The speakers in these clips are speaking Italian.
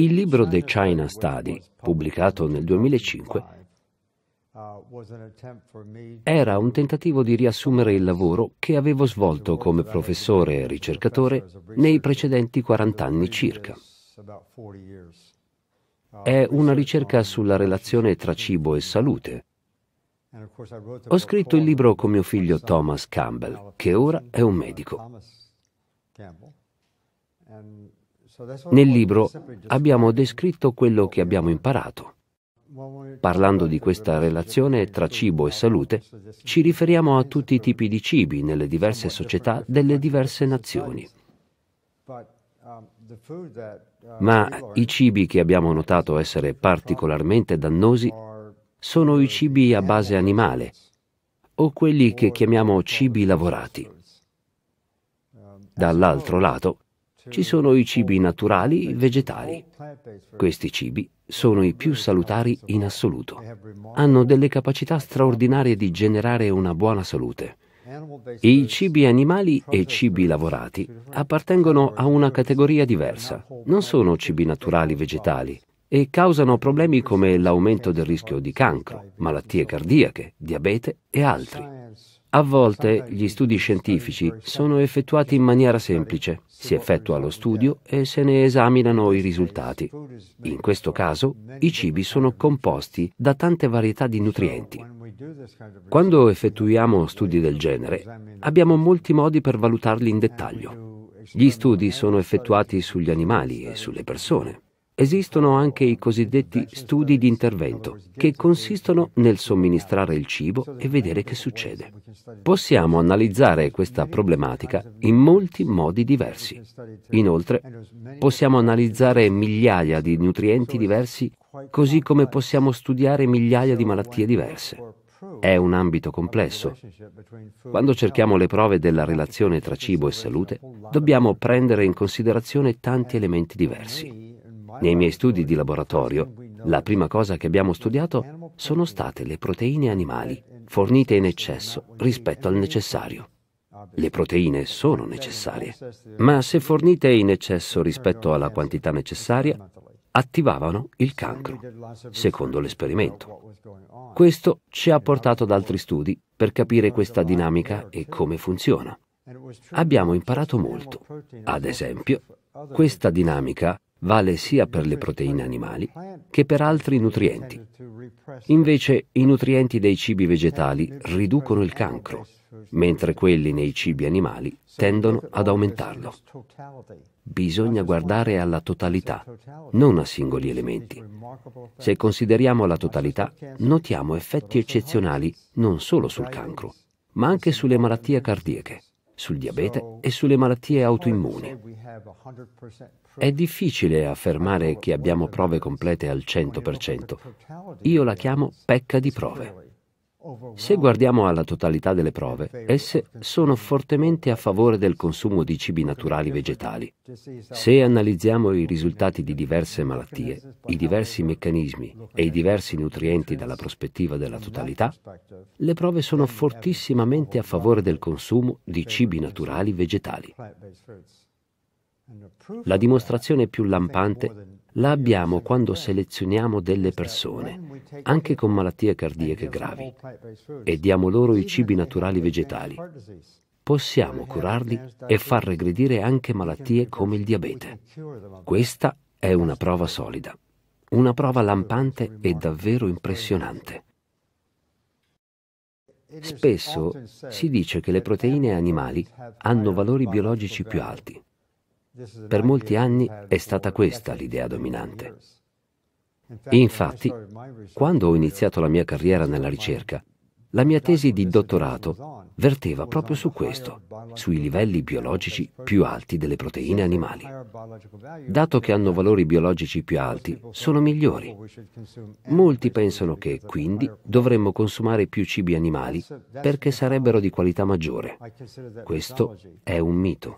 Il libro The China Study, pubblicato nel 2005, era un tentativo di riassumere il lavoro che avevo svolto come professore e ricercatore nei precedenti 40 anni circa. È una ricerca sulla relazione tra cibo e salute. Ho scritto il libro con mio figlio Thomas Campbell, che ora è un medico. Nel libro abbiamo descritto quello che abbiamo imparato. Parlando di questa relazione tra cibo e salute, ci riferiamo a tutti i tipi di cibi nelle diverse società delle diverse nazioni. Ma i cibi che abbiamo notato essere particolarmente dannosi sono i cibi a base animale o quelli che chiamiamo cibi lavorati. Dall'altro lato, ci sono i cibi naturali vegetali. Questi cibi sono i più salutari in assoluto. Hanno delle capacità straordinarie di generare una buona salute. I cibi animali e cibi lavorati appartengono a una categoria diversa. Non sono cibi naturali vegetali e causano problemi come l'aumento del rischio di cancro, malattie cardiache, diabete e altri. A volte gli studi scientifici sono effettuati in maniera semplice si effettua lo studio e se ne esaminano i risultati. In questo caso i cibi sono composti da tante varietà di nutrienti. Quando effettuiamo studi del genere abbiamo molti modi per valutarli in dettaglio. Gli studi sono effettuati sugli animali e sulle persone. Esistono anche i cosiddetti studi di intervento, che consistono nel somministrare il cibo e vedere che succede. Possiamo analizzare questa problematica in molti modi diversi. Inoltre, possiamo analizzare migliaia di nutrienti diversi, così come possiamo studiare migliaia di malattie diverse. È un ambito complesso. Quando cerchiamo le prove della relazione tra cibo e salute, dobbiamo prendere in considerazione tanti elementi diversi. Nei miei studi di laboratorio, la prima cosa che abbiamo studiato sono state le proteine animali, fornite in eccesso rispetto al necessario. Le proteine sono necessarie, ma se fornite in eccesso rispetto alla quantità necessaria, attivavano il cancro, secondo l'esperimento. Questo ci ha portato ad altri studi per capire questa dinamica e come funziona. Abbiamo imparato molto. Ad esempio, questa dinamica vale sia per le proteine animali che per altri nutrienti. Invece i nutrienti dei cibi vegetali riducono il cancro, mentre quelli nei cibi animali tendono ad aumentarlo. Bisogna guardare alla totalità, non a singoli elementi. Se consideriamo la totalità, notiamo effetti eccezionali non solo sul cancro, ma anche sulle malattie cardiache, sul diabete e sulle malattie autoimmuni. È difficile affermare che abbiamo prove complete al 100%. Io la chiamo pecca di prove. Se guardiamo alla totalità delle prove, esse sono fortemente a favore del consumo di cibi naturali vegetali. Se analizziamo i risultati di diverse malattie, i diversi meccanismi e i diversi nutrienti dalla prospettiva della totalità, le prove sono fortissimamente a favore del consumo di cibi naturali vegetali. La dimostrazione più lampante la abbiamo quando selezioniamo delle persone, anche con malattie cardiache gravi, e diamo loro i cibi naturali vegetali. Possiamo curarli e far regredire anche malattie come il diabete. Questa è una prova solida, una prova lampante e davvero impressionante. Spesso si dice che le proteine animali hanno valori biologici più alti, per molti anni è stata questa l'idea dominante. Infatti, quando ho iniziato la mia carriera nella ricerca, la mia tesi di dottorato verteva proprio su questo, sui livelli biologici più alti delle proteine animali. Dato che hanno valori biologici più alti, sono migliori. Molti pensano che quindi dovremmo consumare più cibi animali perché sarebbero di qualità maggiore. Questo è un mito.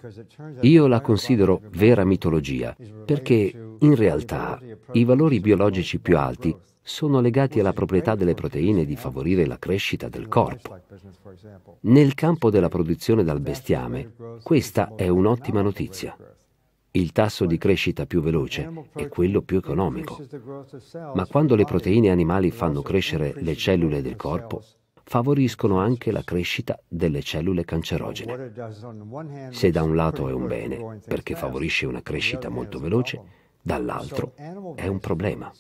Io la considero vera mitologia perché in realtà i valori biologici più alti sono legati alla proprietà delle proteine di favorire la crescita del corpo. Nel campo della produzione dal bestiame, questa è un'ottima notizia. Il tasso di crescita più veloce è quello più economico. Ma quando le proteine animali fanno crescere le cellule del corpo, favoriscono anche la crescita delle cellule cancerogene. Se da un lato è un bene, perché favorisce una crescita molto veloce, dall'altro è un problema.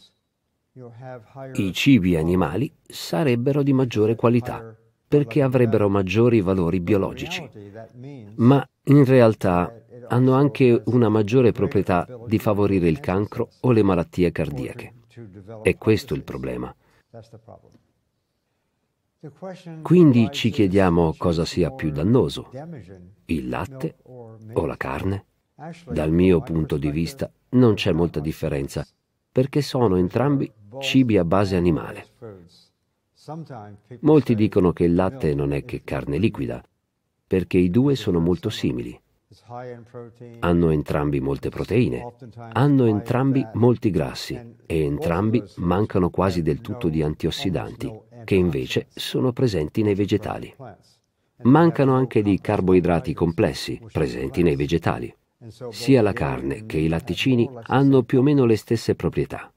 I cibi animali sarebbero di maggiore qualità perché avrebbero maggiori valori biologici, ma in realtà hanno anche una maggiore proprietà di favorire il cancro o le malattie cardiache. È questo il problema. Quindi ci chiediamo cosa sia più dannoso, il latte o la carne? Dal mio punto di vista non c'è molta differenza perché sono entrambi cibi a base animale. Molti dicono che il latte non è che carne liquida, perché i due sono molto simili. Hanno entrambi molte proteine, hanno entrambi molti grassi e entrambi mancano quasi del tutto di antiossidanti, che invece sono presenti nei vegetali. Mancano anche di carboidrati complessi, presenti nei vegetali. Sia la carne che i latticini hanno più o meno le stesse proprietà.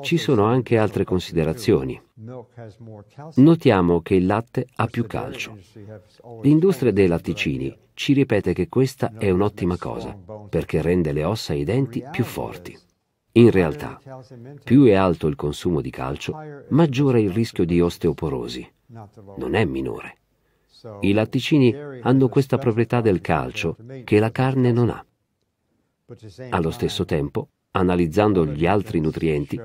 Ci sono anche altre considerazioni. Notiamo che il latte ha più calcio. L'industria dei latticini ci ripete che questa è un'ottima cosa, perché rende le ossa e i denti più forti. In realtà, più è alto il consumo di calcio, maggiore il rischio di osteoporosi. Non è minore. I latticini hanno questa proprietà del calcio che la carne non ha. Allo stesso tempo, analizzando gli altri nutrienti,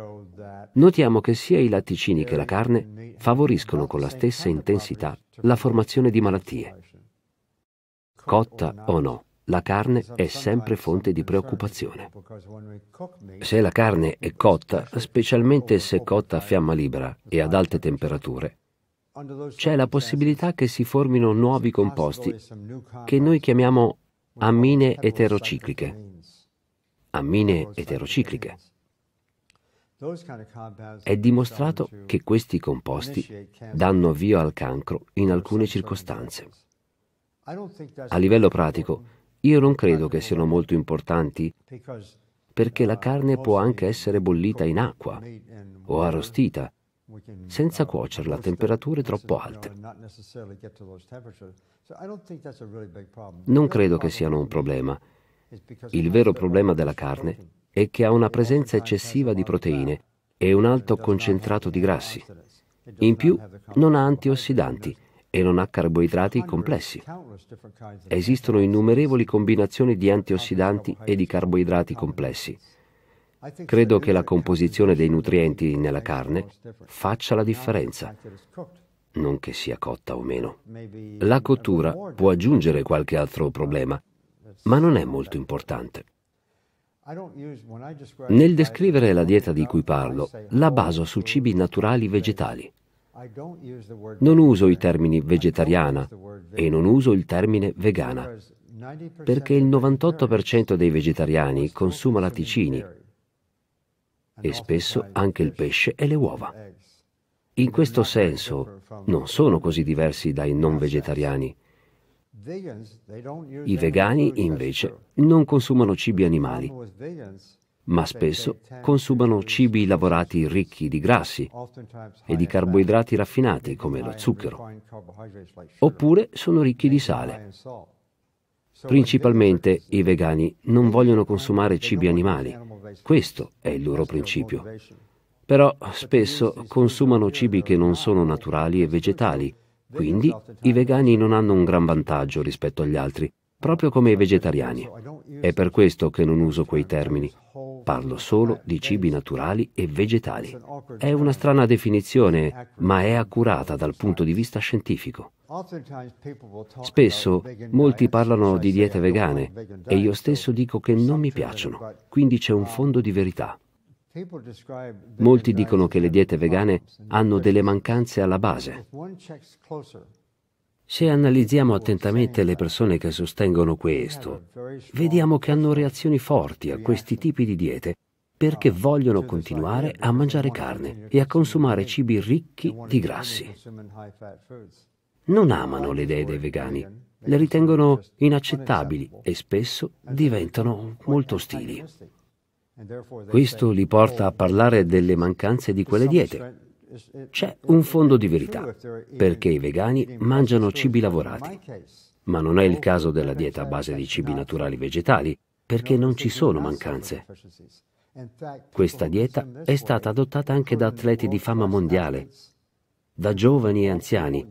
notiamo che sia i latticini che la carne favoriscono con la stessa intensità la formazione di malattie. Cotta o no, la carne è sempre fonte di preoccupazione. Se la carne è cotta, specialmente se cotta a fiamma libera e ad alte temperature, c'è la possibilità che si formino nuovi composti che noi chiamiamo ammine eterocicliche. Ammine eterocicliche. È dimostrato che questi composti danno avvio al cancro in alcune circostanze. A livello pratico, io non credo che siano molto importanti perché la carne può anche essere bollita in acqua o arrostita senza cuocerla a temperature troppo alte. Non credo che siano un problema. Il vero problema della carne è che ha una presenza eccessiva di proteine e un alto concentrato di grassi. In più non ha antiossidanti e non ha carboidrati complessi. Esistono innumerevoli combinazioni di antiossidanti e di carboidrati complessi Credo che la composizione dei nutrienti nella carne faccia la differenza, non che sia cotta o meno. La cottura può aggiungere qualche altro problema, ma non è molto importante. Nel descrivere la dieta di cui parlo, la baso su cibi naturali vegetali. Non uso i termini vegetariana e non uso il termine vegana, perché il 98% dei vegetariani consuma latticini, e spesso anche il pesce e le uova. In questo senso non sono così diversi dai non vegetariani. I vegani invece non consumano cibi animali, ma spesso consumano cibi lavorati ricchi di grassi e di carboidrati raffinati come lo zucchero, oppure sono ricchi di sale. Principalmente i vegani non vogliono consumare cibi animali questo è il loro principio. Però spesso consumano cibi che non sono naturali e vegetali, quindi i vegani non hanno un gran vantaggio rispetto agli altri, proprio come i vegetariani. È per questo che non uso quei termini. Parlo solo di cibi naturali e vegetali. È una strana definizione, ma è accurata dal punto di vista scientifico. Spesso molti parlano di diete vegane e io stesso dico che non mi piacciono, quindi c'è un um, fondo di verità. Molti dicono che le diete vegane hanno delle mancanze alla base. Se analizziamo attentamente le persone che sostengono questo, vediamo che hanno reazioni forti a questi tipi di diete perché vogliono continuare a mangiare carne e a consumare cibi ricchi di grassi non amano le idee dei vegani, le ritengono inaccettabili e spesso diventano molto ostili. Questo li porta a parlare delle mancanze di quelle diete. C'è un fondo di verità, perché i vegani mangiano cibi lavorati, ma non è il caso della dieta a base di cibi naturali vegetali, perché non ci sono mancanze. Questa dieta è stata adottata anche da atleti di fama mondiale da giovani e anziani,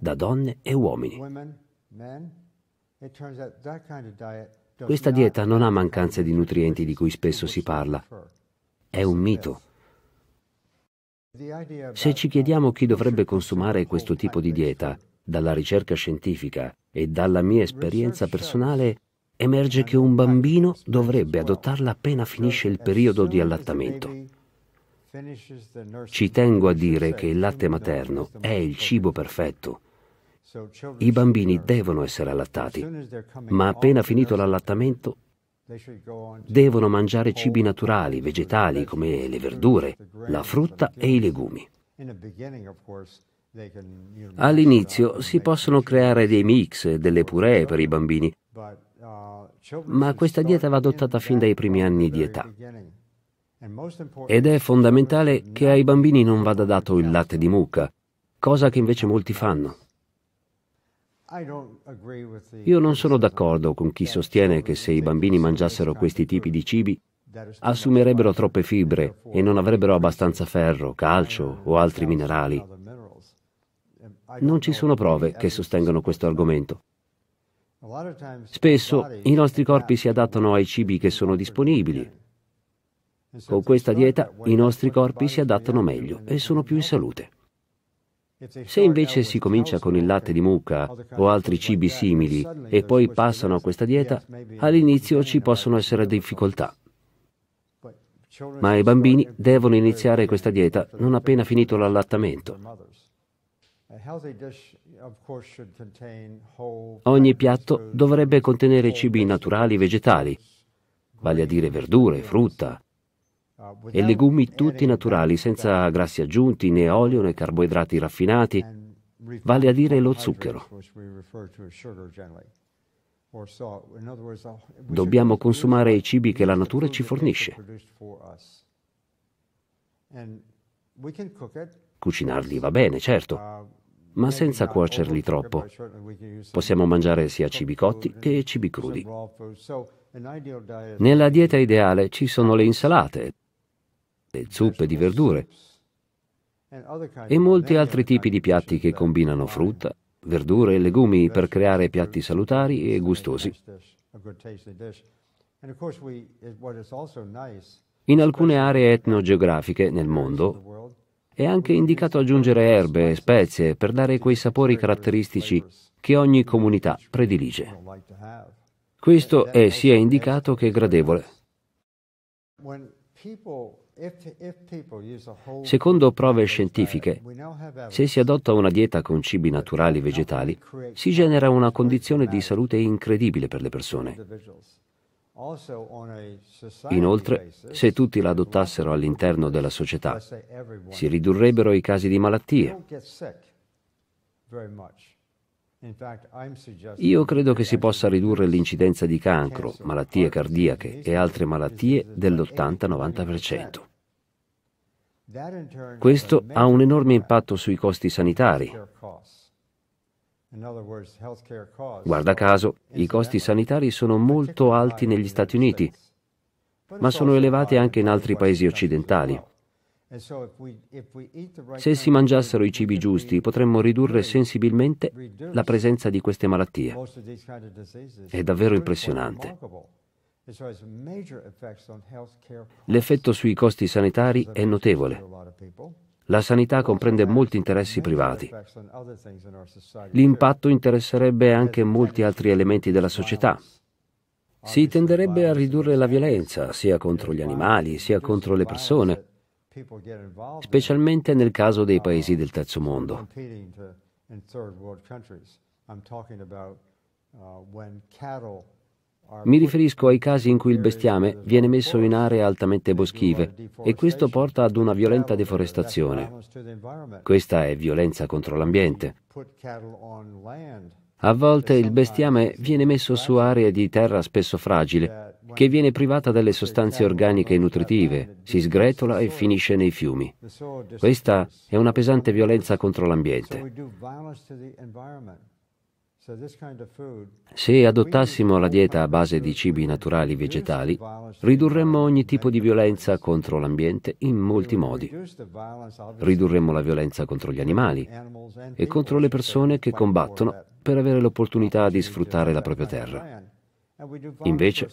da donne e uomini. Questa dieta non ha mancanze di nutrienti di cui spesso si parla. È un mito. Se ci chiediamo chi dovrebbe consumare questo tipo di dieta, dalla ricerca scientifica e dalla mia esperienza personale, emerge che un bambino dovrebbe adottarla appena finisce il periodo di allattamento. Ci tengo a dire che il latte materno è il cibo perfetto. I bambini devono essere allattati, ma appena finito l'allattamento devono mangiare cibi naturali, vegetali come le verdure, la frutta e i legumi. All'inizio si possono creare dei mix, delle puree per i bambini, ma questa dieta va adottata fin dai primi anni di età. Ed è fondamentale che ai bambini non vada dato il latte di mucca, cosa che invece molti fanno. Io non sono d'accordo con chi sostiene che se i bambini mangiassero questi tipi di cibi assumerebbero troppe fibre e non avrebbero abbastanza ferro, calcio o altri minerali. Non ci sono prove che sostengano questo argomento. Spesso i nostri corpi si adattano ai cibi che sono disponibili con questa dieta i nostri corpi si adattano meglio e sono più in salute. Se invece si comincia con il latte di mucca o altri cibi simili e poi passano a questa dieta, all'inizio ci possono essere difficoltà. Ma i bambini devono iniziare questa dieta non appena finito l'allattamento. Ogni piatto dovrebbe contenere cibi naturali vegetali, vale a dire verdure, frutta, e legumi tutti naturali, senza grassi aggiunti, né olio né carboidrati raffinati, vale a dire lo zucchero. Dobbiamo consumare i cibi che la natura ci fornisce. Cucinarli va bene, certo, ma senza cuocerli troppo. Possiamo mangiare sia cibi cotti che cibi crudi. Nella dieta ideale ci sono le insalate, le zuppe di verdure e molti altri tipi di piatti che combinano frutta, verdure e legumi per creare piatti salutari e gustosi. In alcune aree etnogeografiche nel mondo è anche indicato aggiungere erbe e spezie per dare quei sapori caratteristici che ogni comunità predilige. Questo è sia indicato che gradevole. Secondo prove scientifiche, se si adotta una dieta con cibi naturali vegetali, si genera una condizione di salute incredibile per le persone. Inoltre, se tutti la adottassero all'interno della società, si ridurrebbero i casi di malattie. Io credo che si possa ridurre l'incidenza di cancro, malattie cardiache e altre malattie dell'80-90%. Questo ha un enorme impatto sui costi sanitari. Guarda caso, i costi sanitari sono molto alti negli Stati Uniti, ma sono elevati anche in altri paesi occidentali. Se si mangiassero i cibi giusti potremmo ridurre sensibilmente la presenza di queste malattie. È davvero impressionante. L'effetto sui costi sanitari è notevole. La sanità comprende molti interessi privati. L'impatto interesserebbe anche molti altri elementi della società. Si tenderebbe a ridurre la violenza, sia contro gli animali, sia contro le persone, specialmente nel caso dei paesi del terzo mondo. Uh, when cattle mi riferisco ai casi in cui il bestiame viene messo in aree altamente boschive e questo porta ad una violenta deforestazione. Questa è violenza contro l'ambiente. A volte il bestiame viene messo su aree di terra spesso fragile, che viene privata delle sostanze organiche e nutritive, si sgretola e finisce nei fiumi. Questa è una pesante violenza contro l'ambiente. Se adottassimo la dieta a base di cibi naturali vegetali, ridurremmo ogni tipo di violenza contro l'ambiente in molti modi. Ridurremmo la violenza contro gli animali e contro le persone che combattono per avere l'opportunità di sfruttare la propria terra. Invece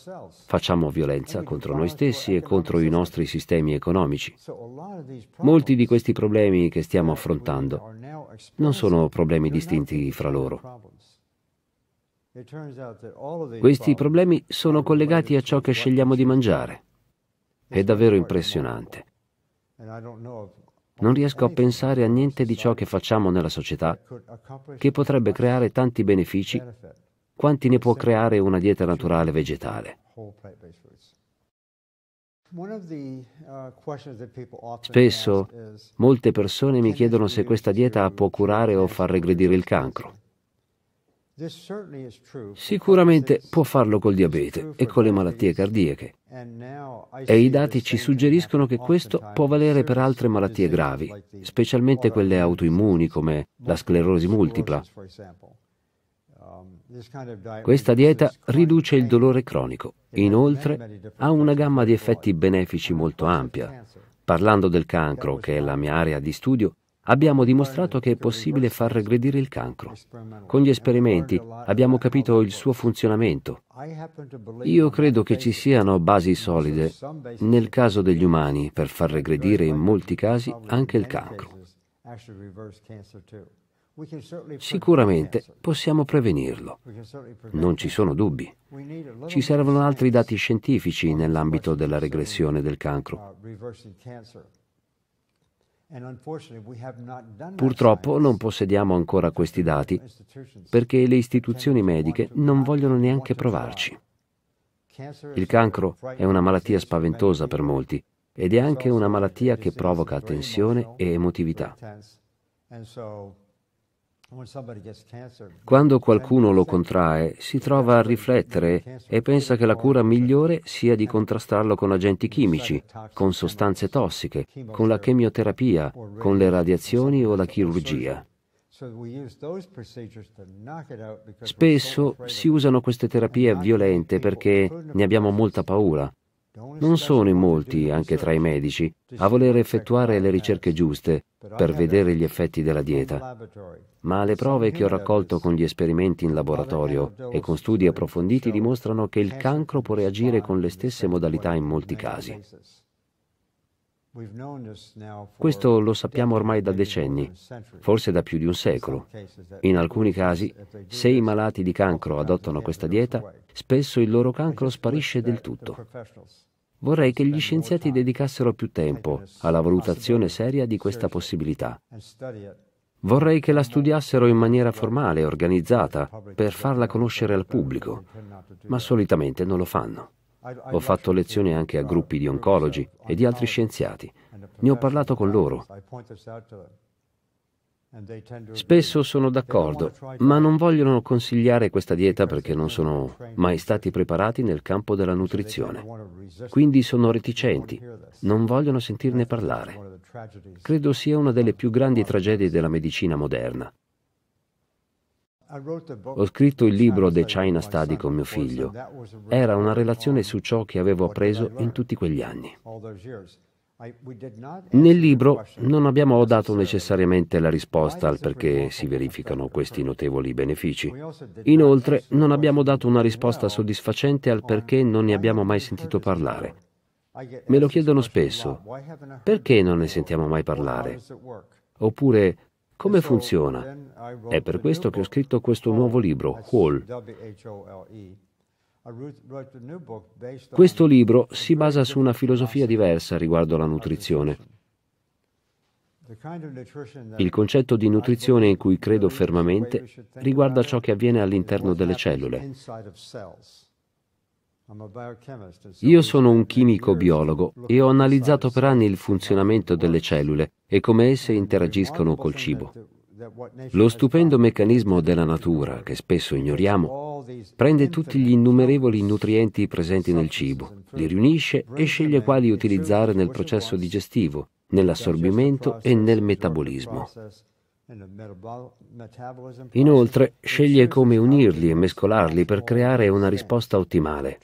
facciamo violenza contro noi stessi e contro i nostri sistemi economici. Molti di questi problemi che stiamo affrontando non sono problemi distinti fra loro. Questi problemi sono collegati a ciò che scegliamo di mangiare. È davvero impressionante. Non riesco a pensare a niente di ciò che facciamo nella società che potrebbe creare tanti benefici quanti ne può creare una dieta naturale vegetale. Uh, Spesso molte persone mi chiedono se questa dieta può curare o far regredire il cancro. Sicuramente può farlo col diabete e con le malattie cardiache. E i dati ci suggeriscono che questo può valere per altre malattie gravi, specialmente quelle autoimmuni come la sclerosi multipla. Um, Questa dieta riduce il dolore cronico, inoltre ha una gamma di effetti benefici molto ampia. Parlando del cancro, che è la mia area di studio, abbiamo dimostrato che è possibile far regredire il cancro. Con gli esperimenti abbiamo capito il suo funzionamento. Io credo che ci siano basi solide nel caso degli umani per far regredire in molti casi anche il cancro. Sicuramente possiamo prevenirlo, non ci sono dubbi. Ci servono altri dati scientifici nell'ambito della regressione del cancro. Purtroppo non possediamo ancora questi dati perché le istituzioni mediche non vogliono neanche provarci. Il cancro è una malattia spaventosa per molti ed è anche una malattia che provoca tensione e emotività. Quando qualcuno lo contrae, si trova a riflettere e pensa che la cura migliore sia di contrastarlo con agenti chimici, con sostanze tossiche, con la chemioterapia, con le radiazioni o la chirurgia. Spesso si usano queste terapie violente perché ne abbiamo molta paura non sono in molti, anche tra i medici, a voler effettuare le ricerche giuste per vedere gli effetti della dieta, ma le prove che ho raccolto con gli esperimenti in laboratorio e con studi approfonditi dimostrano che il cancro può reagire con le stesse modalità in molti casi. Questo lo sappiamo ormai da decenni, forse da più di un secolo. In alcuni casi, se i malati di cancro adottano questa dieta, spesso il loro cancro sparisce del tutto. Vorrei che gli scienziati dedicassero più tempo alla valutazione seria di questa possibilità. Vorrei che la studiassero in maniera formale, e organizzata, per farla conoscere al pubblico, ma solitamente non lo fanno. Ho fatto lezioni anche a gruppi di oncologi e di altri scienziati. Ne ho parlato con loro. Spesso sono d'accordo, ma non vogliono consigliare questa dieta perché non sono mai stati preparati nel campo della nutrizione. Quindi sono reticenti, non vogliono sentirne parlare. Credo sia una delle più grandi tragedie della medicina moderna. Ho scritto il libro The China Study con mio figlio. Era una relazione su ciò che avevo appreso in tutti quegli anni. Nel libro non abbiamo dato necessariamente la risposta al perché si verificano questi notevoli benefici. Inoltre non abbiamo dato una risposta soddisfacente al perché non ne abbiamo mai sentito parlare. Me lo chiedono spesso, perché non ne sentiamo mai parlare? Oppure come funziona? È per questo che ho scritto questo nuovo libro, Hall. Questo libro si basa su una filosofia diversa riguardo alla nutrizione. Il concetto di nutrizione in cui credo fermamente riguarda ciò che avviene all'interno delle cellule. Io sono un chimico biologo e ho analizzato per anni il funzionamento delle cellule e come esse interagiscono col cibo. Lo stupendo meccanismo della natura, che spesso ignoriamo, prende tutti gli innumerevoli nutrienti presenti nel cibo, li riunisce e sceglie quali utilizzare nel processo digestivo, nell'assorbimento e nel metabolismo. Inoltre sceglie come unirli e mescolarli per creare una risposta ottimale.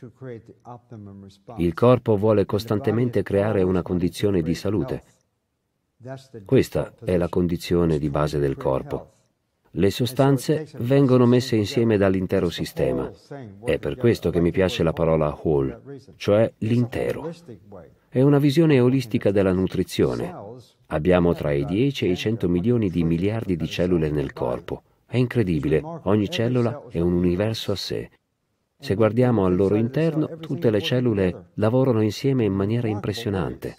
Il corpo vuole costantemente creare una condizione di salute. Questa è la condizione di base del corpo. Le sostanze vengono messe insieme dall'intero sistema. È per questo che mi piace la parola whole, cioè l'intero. È una visione olistica della nutrizione. Abbiamo tra i 10 e i 100 milioni di miliardi di cellule nel corpo. È incredibile, ogni cellula è un universo a sé. Se guardiamo al loro interno, tutte le cellule lavorano insieme in maniera impressionante.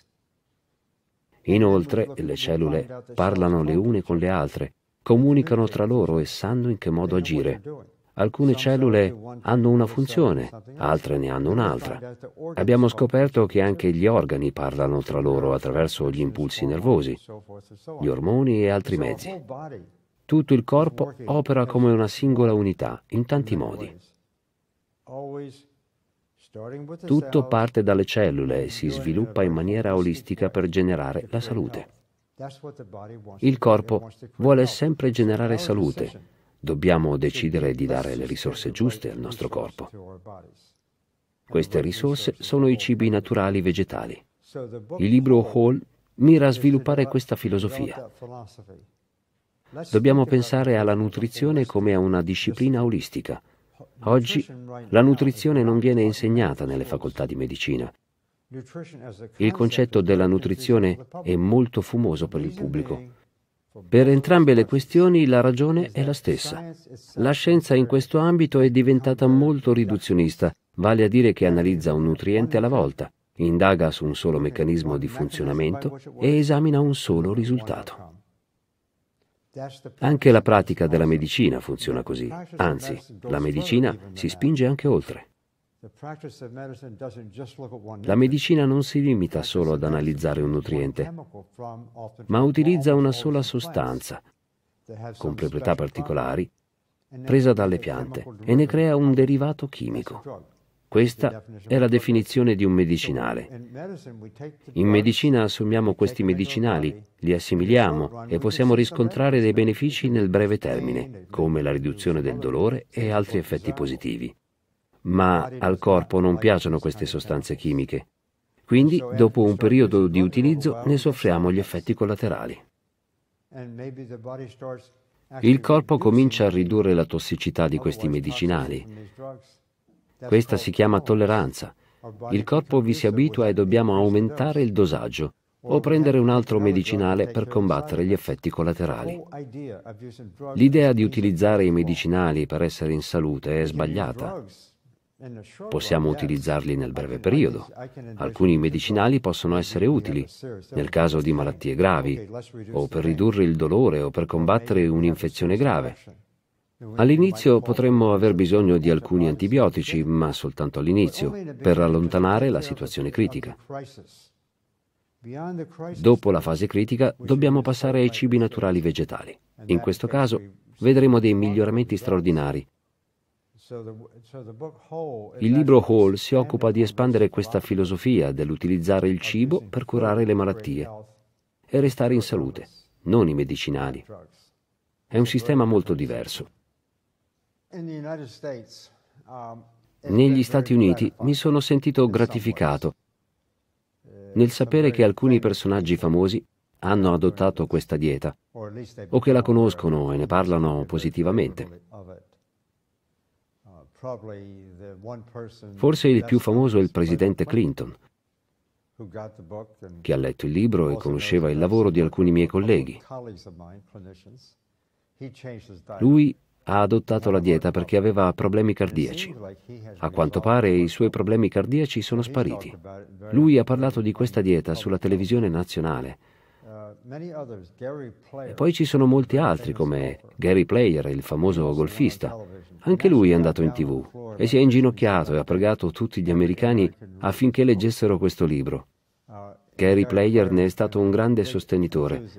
Inoltre, le cellule parlano le une con le altre, comunicano tra loro e sanno in che modo agire. Alcune cellule hanno una funzione, altre ne hanno un'altra. Abbiamo scoperto che anche gli organi parlano tra loro attraverso gli impulsi nervosi, gli ormoni e altri mezzi. Tutto il corpo opera come una singola unità, in tanti modi. Tutto parte dalle cellule e si sviluppa in maniera olistica per generare la salute. Il corpo vuole sempre generare salute dobbiamo decidere di dare le risorse giuste al nostro corpo. Queste risorse sono i cibi naturali vegetali. Il libro Hall mira a sviluppare questa filosofia. Dobbiamo pensare alla nutrizione come a una disciplina olistica. Oggi la nutrizione non viene insegnata nelle facoltà di medicina. Il concetto della nutrizione è molto fumoso per il pubblico per entrambe le questioni la ragione è la stessa. La scienza in questo ambito è diventata molto riduzionista, vale a dire che analizza un nutriente alla volta, indaga su un solo meccanismo di funzionamento e esamina un solo risultato. Anche la pratica della medicina funziona così, anzi, la medicina si spinge anche oltre. La medicina non si limita solo ad analizzare un nutriente, ma utilizza una sola sostanza, con proprietà particolari, presa dalle piante e ne crea un derivato chimico. Questa è la definizione di un medicinale. In medicina assumiamo questi medicinali, li assimiliamo e possiamo riscontrare dei benefici nel breve termine, come la riduzione del dolore e altri effetti positivi ma al corpo non piacciono queste sostanze chimiche. Quindi, dopo un periodo di utilizzo, ne soffriamo gli effetti collaterali. Il corpo comincia a ridurre la tossicità di questi medicinali. Questa si chiama tolleranza. Il corpo vi si abitua e dobbiamo aumentare il dosaggio o prendere un altro medicinale per combattere gli effetti collaterali. L'idea di utilizzare i medicinali per essere in salute è sbagliata. Possiamo utilizzarli nel breve periodo. Alcuni medicinali possono essere utili nel caso di malattie gravi o per ridurre il dolore o per combattere un'infezione grave. All'inizio potremmo aver bisogno di alcuni antibiotici, ma soltanto all'inizio, per allontanare la situazione critica. Dopo la fase critica dobbiamo passare ai cibi naturali vegetali. In questo caso vedremo dei miglioramenti straordinari il libro Hall si occupa di espandere questa filosofia dell'utilizzare il cibo per curare le malattie e restare in salute, non i medicinali. È un sistema molto diverso. Um, Negli Stati Uniti mi sono sentito gratificato eh, nel sapere che alcuni personaggi famosi hanno adottato questa dieta o che la conoscono e ne parlano positivamente. Forse il più famoso è il presidente Clinton, che ha letto il libro e conosceva il lavoro di alcuni miei colleghi. Lui ha adottato la dieta perché aveva problemi cardiaci. A quanto pare i suoi problemi cardiaci sono spariti. Lui ha parlato di questa dieta sulla televisione nazionale. Uh, e poi ci sono molti altri come Gary Player, il famoso golfista, anche lui è andato in tv e si è inginocchiato e ha pregato tutti gli americani affinché leggessero questo libro. Gary Player ne è stato un grande sostenitore.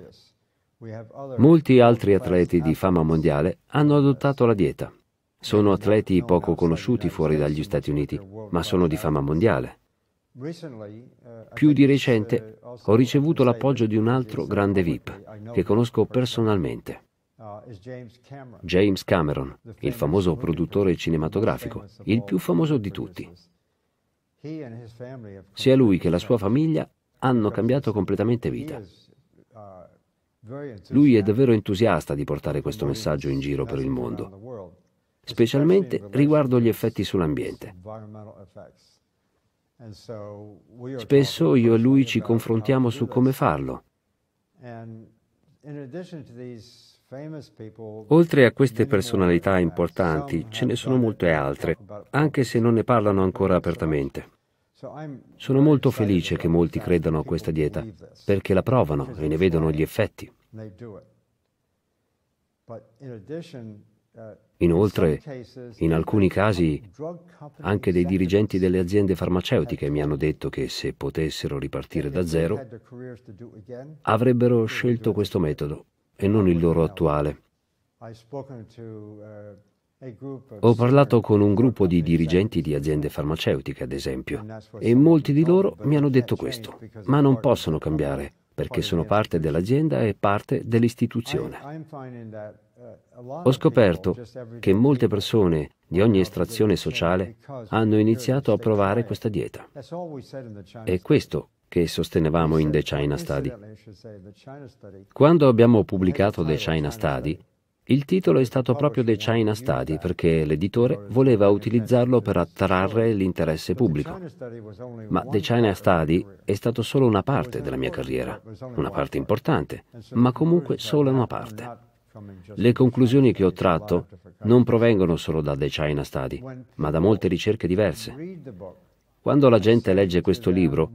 Molti altri atleti di fama mondiale hanno adottato la dieta. Sono atleti poco conosciuti fuori dagli Stati Uniti, ma sono di fama mondiale. Più di recente ho ricevuto l'appoggio di un altro grande VIP che conosco personalmente. Uh, James Cameron, il famoso produttore cinematografico, il più famoso di tutti. Sia lui che la sua famiglia hanno cambiato completamente vita. Uh, lui è davvero entusiasta di portare questo messaggio in giro per il mondo, specialmente riguardo gli effetti sull'ambiente. Spesso io e lui ci confrontiamo su come farlo. Oltre a queste personalità importanti, ce ne sono molte altre, anche se non ne parlano ancora apertamente. Sono molto felice che molti credano a questa dieta, perché la provano e ne vedono gli effetti. Inoltre, uh, in alcuni casi, anche dei dirigenti delle aziende farmaceutiche mi hanno detto che se potessero ripartire da zero, avrebbero scelto questo metodo e non il loro attuale. Uh, Ho parlato con un gruppo di dirigenti di aziende farmaceutiche, ad esempio, e molti di loro mi hanno detto questo, ma non possono cambiare perché sono parte dell'azienda e parte dell'istituzione. Uh, Ho scoperto che molte persone di ogni estrazione sociale hanno iniziato a provare questa dieta. È questo che sostenevamo in The China Study. Quando abbiamo pubblicato The China Study, il titolo è stato proprio The China Study perché l'editore voleva utilizzarlo per attrarre l'interesse pubblico. Ma The China Study è stato solo una parte della mia carriera, una parte importante, ma comunque solo una parte. Le conclusioni che ho tratto non provengono solo da The China Study, ma da molte ricerche diverse. Quando la gente legge questo libro,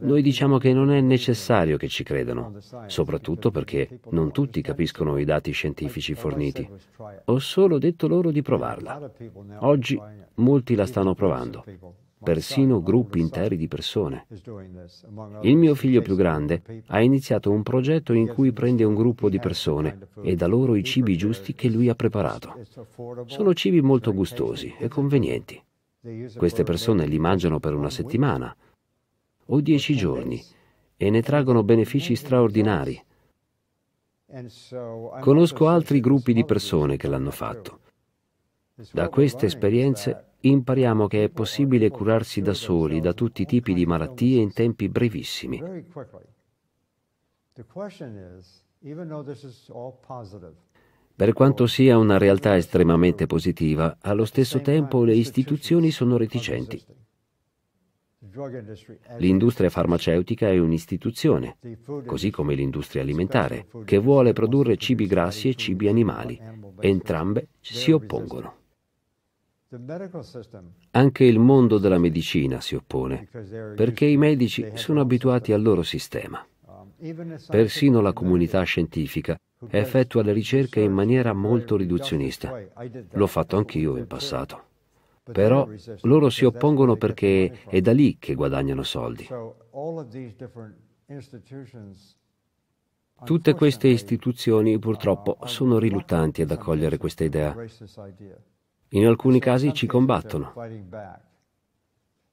noi diciamo che non è necessario che ci credano, soprattutto perché non tutti capiscono i dati scientifici forniti. Ho solo detto loro di provarla. Oggi molti la stanno provando, persino gruppi interi di persone. Il mio figlio più grande ha iniziato un progetto in cui prende un gruppo di persone e dà loro i cibi giusti che lui ha preparato. Sono cibi molto gustosi e convenienti. Queste persone li mangiano per una settimana o dieci giorni e ne traggono benefici straordinari. Conosco altri gruppi di persone che l'hanno fatto. Da queste esperienze impariamo che è possibile curarsi da soli da tutti i tipi di malattie in tempi brevissimi. La domanda è, anche se tutto è positivo, per quanto sia una realtà estremamente positiva, allo stesso tempo le istituzioni sono reticenti. L'industria farmaceutica è un'istituzione, così come l'industria alimentare, che vuole produrre cibi grassi e cibi animali. Entrambe si oppongono. Anche il mondo della medicina si oppone, perché i medici sono abituati al loro sistema. Persino la comunità scientifica effettua le ricerche in maniera molto riduzionista. L'ho fatto anch'io in passato. Però loro si oppongono perché è da lì che guadagnano soldi. Tutte queste istituzioni purtroppo sono riluttanti ad accogliere questa idea. In alcuni casi ci combattono.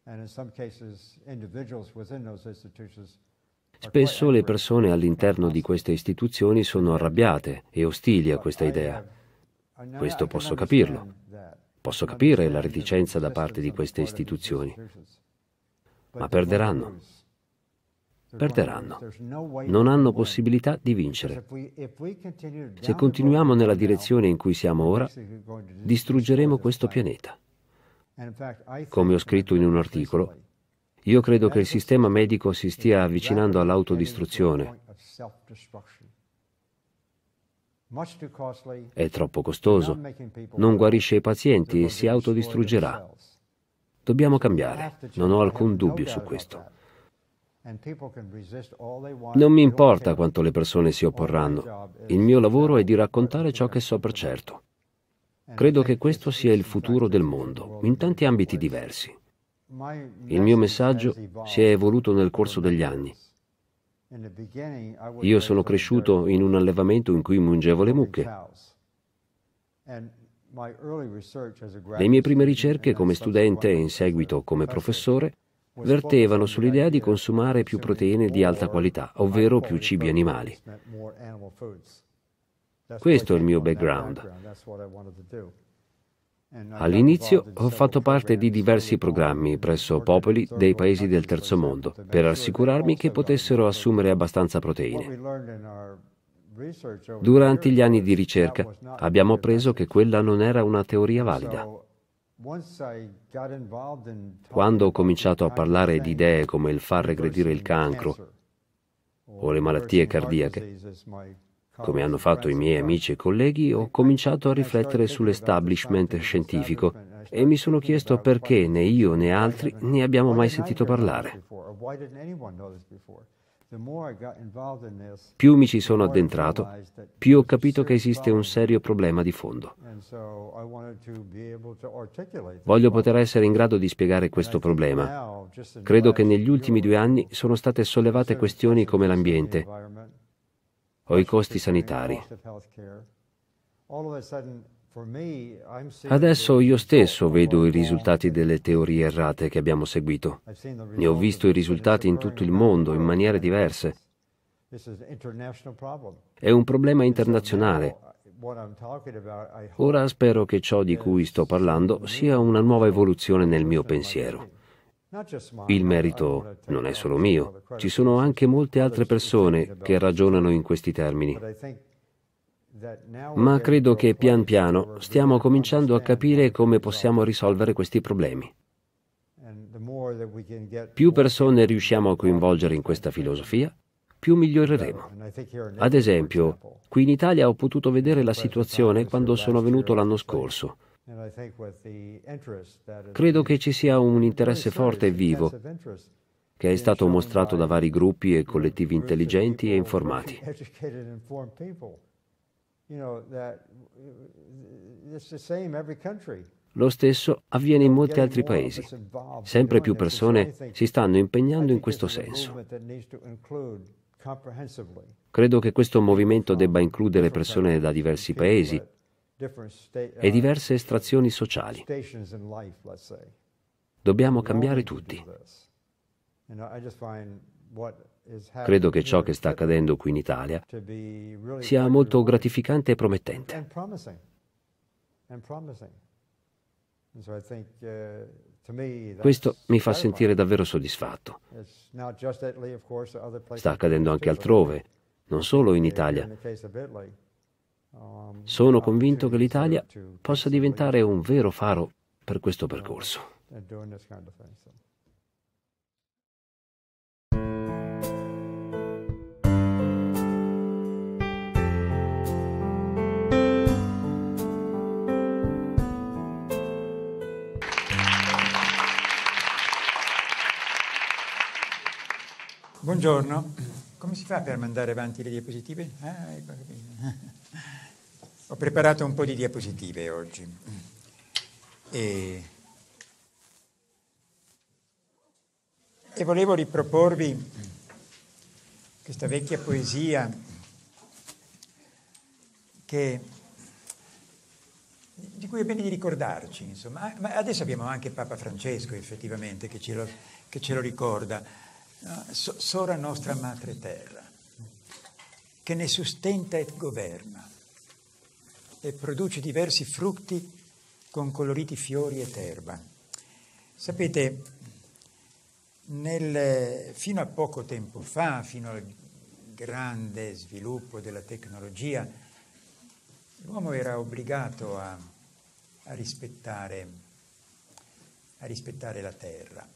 And in some cases, individuals within those institutions Spesso le persone all'interno di queste istituzioni sono arrabbiate e ostili a questa idea. Questo posso capirlo. Posso capire la reticenza da parte di queste istituzioni. Ma perderanno. Perderanno. Non hanno possibilità di vincere. Se continuiamo nella direzione in cui siamo ora, distruggeremo questo pianeta. Come ho scritto in un articolo, io credo che il sistema medico si stia avvicinando all'autodistruzione. È troppo costoso, non guarisce i pazienti e si autodistruggerà. Dobbiamo cambiare, non ho alcun dubbio su questo. Non mi importa quanto le persone si opporranno, il mio lavoro è di raccontare ciò che so per certo. Credo che questo sia il futuro del mondo, in tanti ambiti diversi. Il mio messaggio si è evoluto nel corso degli anni. Io sono cresciuto in un allevamento in cui mungevo le mucche. Le mie prime ricerche come studente e in seguito come professore vertevano sull'idea di consumare più proteine di alta qualità, ovvero più cibi animali. Questo è il mio background. All'inizio ho fatto parte di diversi programmi presso popoli dei paesi del terzo mondo per assicurarmi che potessero assumere abbastanza proteine. Durante gli anni di ricerca abbiamo appreso che quella non era una teoria valida. Quando ho cominciato a parlare di idee come il far regredire il cancro o le malattie cardiache, come hanno fatto i miei amici e colleghi, ho cominciato a riflettere sull'establishment scientifico e mi sono chiesto perché né io né altri ne abbiamo mai sentito parlare. Più mi ci sono addentrato, più ho capito che esiste un serio problema di fondo. Voglio poter essere in grado di spiegare questo problema. Credo che negli ultimi due anni sono state sollevate questioni come l'ambiente, o i costi sanitari. Adesso io stesso vedo i risultati delle teorie errate che abbiamo seguito. Ne ho visto i risultati in tutto il mondo in maniere diverse. È un problema internazionale. Ora spero che ciò di cui sto parlando sia una nuova evoluzione nel mio pensiero. Il merito non è solo mio, ci sono anche molte altre persone che ragionano in questi termini. Ma credo che pian piano stiamo cominciando a capire come possiamo risolvere questi problemi. Più persone riusciamo a coinvolgere in questa filosofia, più miglioreremo. Ad esempio, qui in Italia ho potuto vedere la situazione quando sono venuto l'anno scorso Credo che ci sia un interesse forte e vivo che è stato mostrato da vari gruppi e collettivi intelligenti e informati. Lo stesso avviene in molti altri paesi. Sempre più persone si stanno impegnando in questo senso. Credo che questo movimento debba includere persone da diversi paesi, e uh, diverse estrazioni sociali. Dobbiamo cambiare tutti. Credo che ciò che sta accadendo qui in Italia sia molto gratificante e promettente. Uh, Questo mi fa sentire davvero soddisfatto. Sta accadendo anche altrove, non solo in Italia. Sono convinto che l'Italia possa diventare un vero faro per questo percorso. Buongiorno, come si fa per mandare avanti le diapositive? Ah, ecco ho preparato un po' di diapositive oggi. E, e volevo riproporvi questa vecchia poesia che, di cui è bene di ricordarci, insomma. Ah, ma adesso abbiamo anche Papa Francesco, effettivamente, che ce lo, che ce lo ricorda. Ah, sora nostra madre terra, che ne sustenta e governa e produce diversi frutti con coloriti fiori e terba. Sapete, nel, fino a poco tempo fa, fino al grande sviluppo della tecnologia, l'uomo era obbligato a, a, rispettare, a rispettare la terra.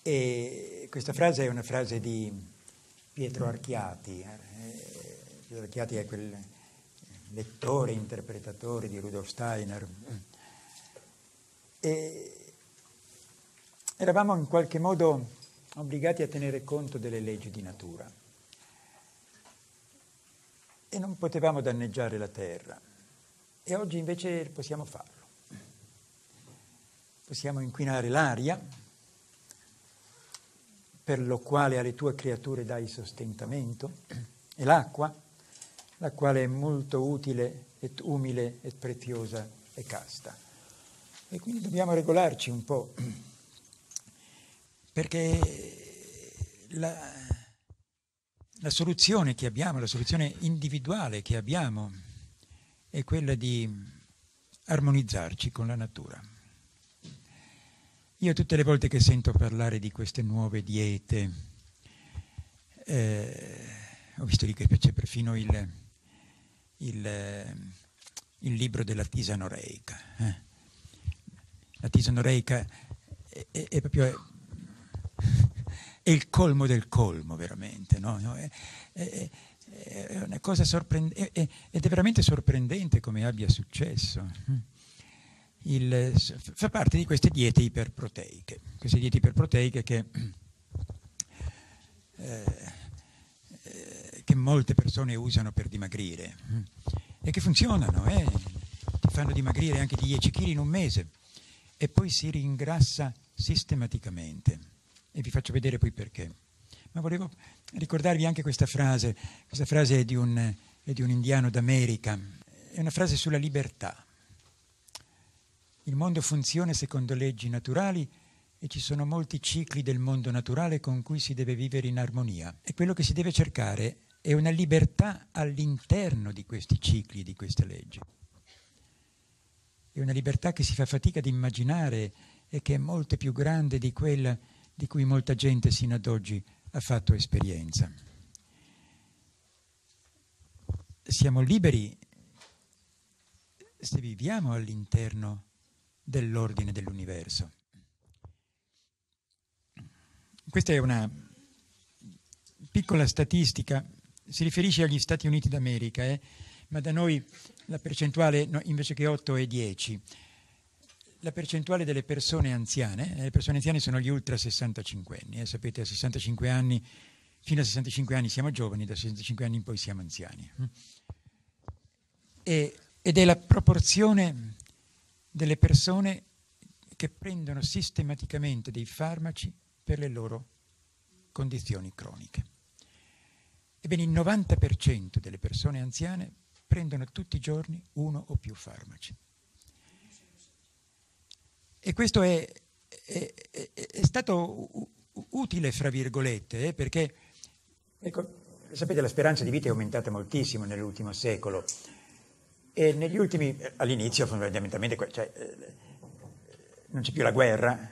E questa frase è una frase di Pietro Archiati. Eh, Pietro Archiati è quel lettore, interpretatore di Rudolf Steiner. E eravamo in qualche modo obbligati a tenere conto delle leggi di natura e non potevamo danneggiare la terra e oggi invece possiamo farlo. Possiamo inquinare l'aria per lo quale alle tue creature dai sostentamento e l'acqua la quale è molto utile et umile et preziosa e casta. E quindi dobbiamo regolarci un po', perché la, la soluzione che abbiamo, la soluzione individuale che abbiamo, è quella di armonizzarci con la natura. Io tutte le volte che sento parlare di queste nuove diete, eh, ho visto lì che c'è perfino il, il, ehm, il libro della Tisanoreica. Eh? La Tisanoreica è, è, è proprio... È, è il colmo del colmo, veramente. No? È, è, è, una cosa sorprendente ed è veramente sorprendente come abbia successo. Hm. Il, fa parte di queste diete iperproteiche, queste diete iperproteiche che eh, che molte persone usano per dimagrire e che funzionano, eh? ti fanno dimagrire anche di 10 kg in un mese e poi si ringrassa sistematicamente e vi faccio vedere poi perché. Ma volevo ricordarvi anche questa frase, questa frase è di un, è di un indiano d'America, è una frase sulla libertà. Il mondo funziona secondo leggi naturali e ci sono molti cicli del mondo naturale con cui si deve vivere in armonia. E quello che si deve cercare è una libertà all'interno di questi cicli, di queste leggi. È una libertà che si fa fatica ad immaginare e che è molto più grande di quella di cui molta gente sino ad oggi ha fatto esperienza. Siamo liberi se viviamo all'interno dell'ordine dell'universo. Questa è una piccola statistica si riferisce agli Stati Uniti d'America, eh? ma da noi la percentuale no, invece che 8 è 10. La percentuale delle persone anziane, eh, le persone anziane sono gli ultra 65 anni, eh? sapete a 65 anni, fino a 65 anni siamo giovani, da 65 anni in poi siamo anziani. E, ed è la proporzione delle persone che prendono sistematicamente dei farmaci per le loro condizioni croniche. Ebbene, il 90% delle persone anziane prendono tutti i giorni uno o più farmaci. E questo è, è, è, è stato utile, fra virgolette, eh, perché, ecco, sapete, la speranza di vita è aumentata moltissimo nell'ultimo secolo. E negli ultimi, all'inizio fondamentalmente, cioè, eh, non c'è più la guerra,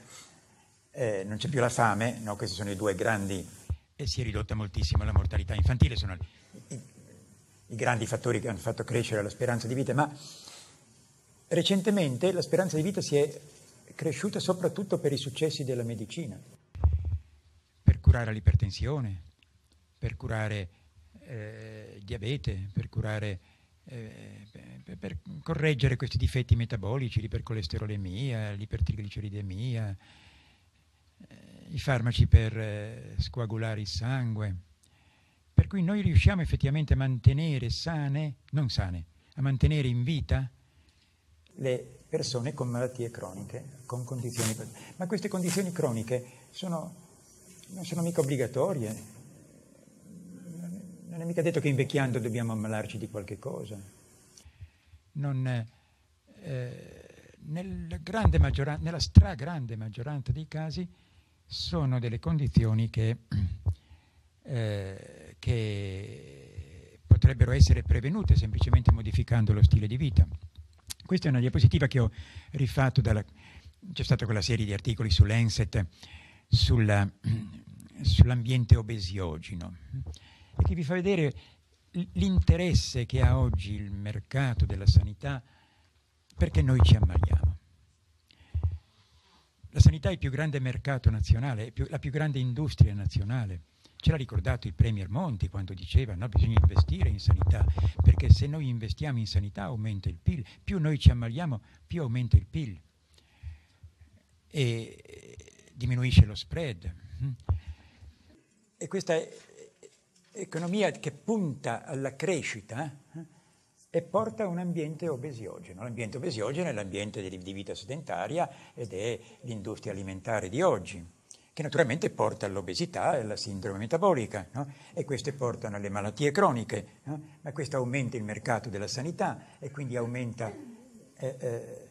eh, non c'è più la fame, no? questi sono i due grandi e si è ridotta moltissimo la mortalità infantile. Sono i, i grandi fattori che hanno fatto crescere la speranza di vita, ma recentemente la speranza di vita si è cresciuta soprattutto per i successi della medicina, per curare l'ipertensione, per curare eh, il diabete, per curare... Eh, per, correggere questi difetti metabolici, l'ipercolesterolemia, l'ipertrigliceridemia, i farmaci per eh, scoagulare il sangue. Per cui noi riusciamo effettivamente a mantenere sane, non sane, a mantenere in vita le persone con malattie croniche, con condizioni... Ma queste condizioni croniche sono, non sono mica obbligatorie. Non è mica detto che invecchiando dobbiamo ammalarci di qualche cosa. Non, eh, nel nella stragrande maggioranza dei casi sono delle condizioni che, eh, che potrebbero essere prevenute semplicemente modificando lo stile di vita. Questa è una diapositiva che ho rifatto dalla, c'è stata quella serie di articoli sull'Enset sulla, sull'ambiente obesiogeno e che vi fa vedere l'interesse che ha oggi il mercato della sanità perché noi ci ammaliamo. La sanità è il più grande mercato nazionale, più, la più grande industria nazionale. Ce l'ha ricordato il Premier Monti quando diceva no, bisogna investire in sanità, perché se noi investiamo in sanità aumenta il PIL, più noi ci ammaliamo, più aumenta il PIL e diminuisce lo spread. E questa economia che punta alla crescita eh, e porta a un ambiente obesiogeno. L'ambiente obesiogeno è l'ambiente di vita sedentaria ed è l'industria alimentare di oggi, che naturalmente porta all'obesità e alla sindrome metabolica, no? e queste portano alle malattie croniche, no? ma questo aumenta il mercato della sanità e quindi aumenta eh, eh,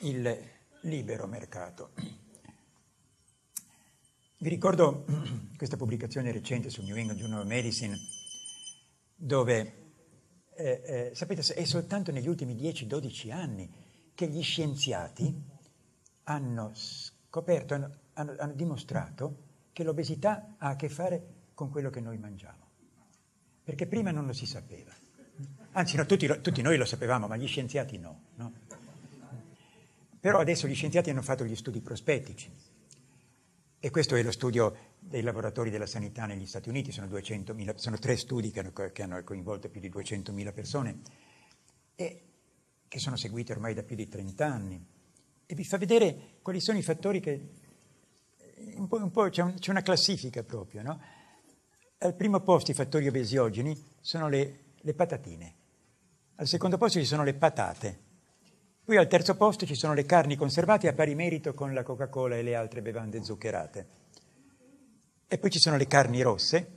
il libero mercato. Vi ricordo questa pubblicazione recente su New England Journal of Medicine, dove eh, eh, sapete, è soltanto negli ultimi 10-12 anni che gli scienziati hanno scoperto, hanno, hanno, hanno dimostrato che l'obesità ha a che fare con quello che noi mangiamo. Perché prima non lo si sapeva. Anzi, no, tutti, tutti, noi lo sapevamo, ma gli scienziati no, no. Però adesso gli scienziati hanno fatto gli studi prospettici e questo è lo studio dei lavoratori della sanità negli Stati Uniti, sono, 200.000, sono tre studi che hanno, che hanno, coinvolto più di 200.000 persone e che sono seguite ormai da più di 30 anni. E vi fa vedere quali sono i fattori che... Eh, un po', un po c'è, un, c'è, una classifica proprio, no? Al primo posto i fattori obesiogeni sono le, le patatine, al secondo posto ci sono le patate, Qui al terzo posto ci sono le carni conservate a pari merito con la Coca-Cola e le altre bevande zuccherate. E poi ci sono le carni rosse,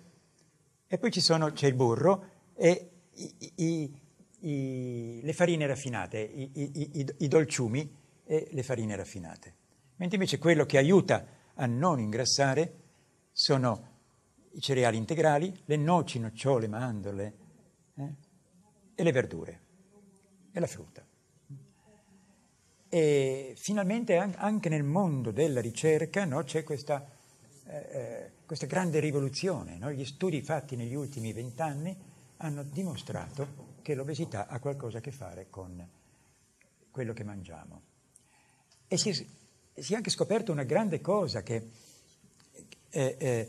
e poi c'è il burro e i, i, i, le farine raffinate, i, dolciumi e le farine raffinate. Mentre invece quello che aiuta a non ingrassare sono i cereali integrali, le noci, nocciole, mandorle eh? e le verdure e la frutta. E finalmente anche nel mondo della ricerca no, c'è questa, eh, eh, questa, grande rivoluzione. No? Gli studi fatti negli ultimi vent'anni hanno dimostrato che l'obesità ha qualcosa a che fare con quello che mangiamo. E si, si è anche scoperto una grande cosa che... Eh, eh,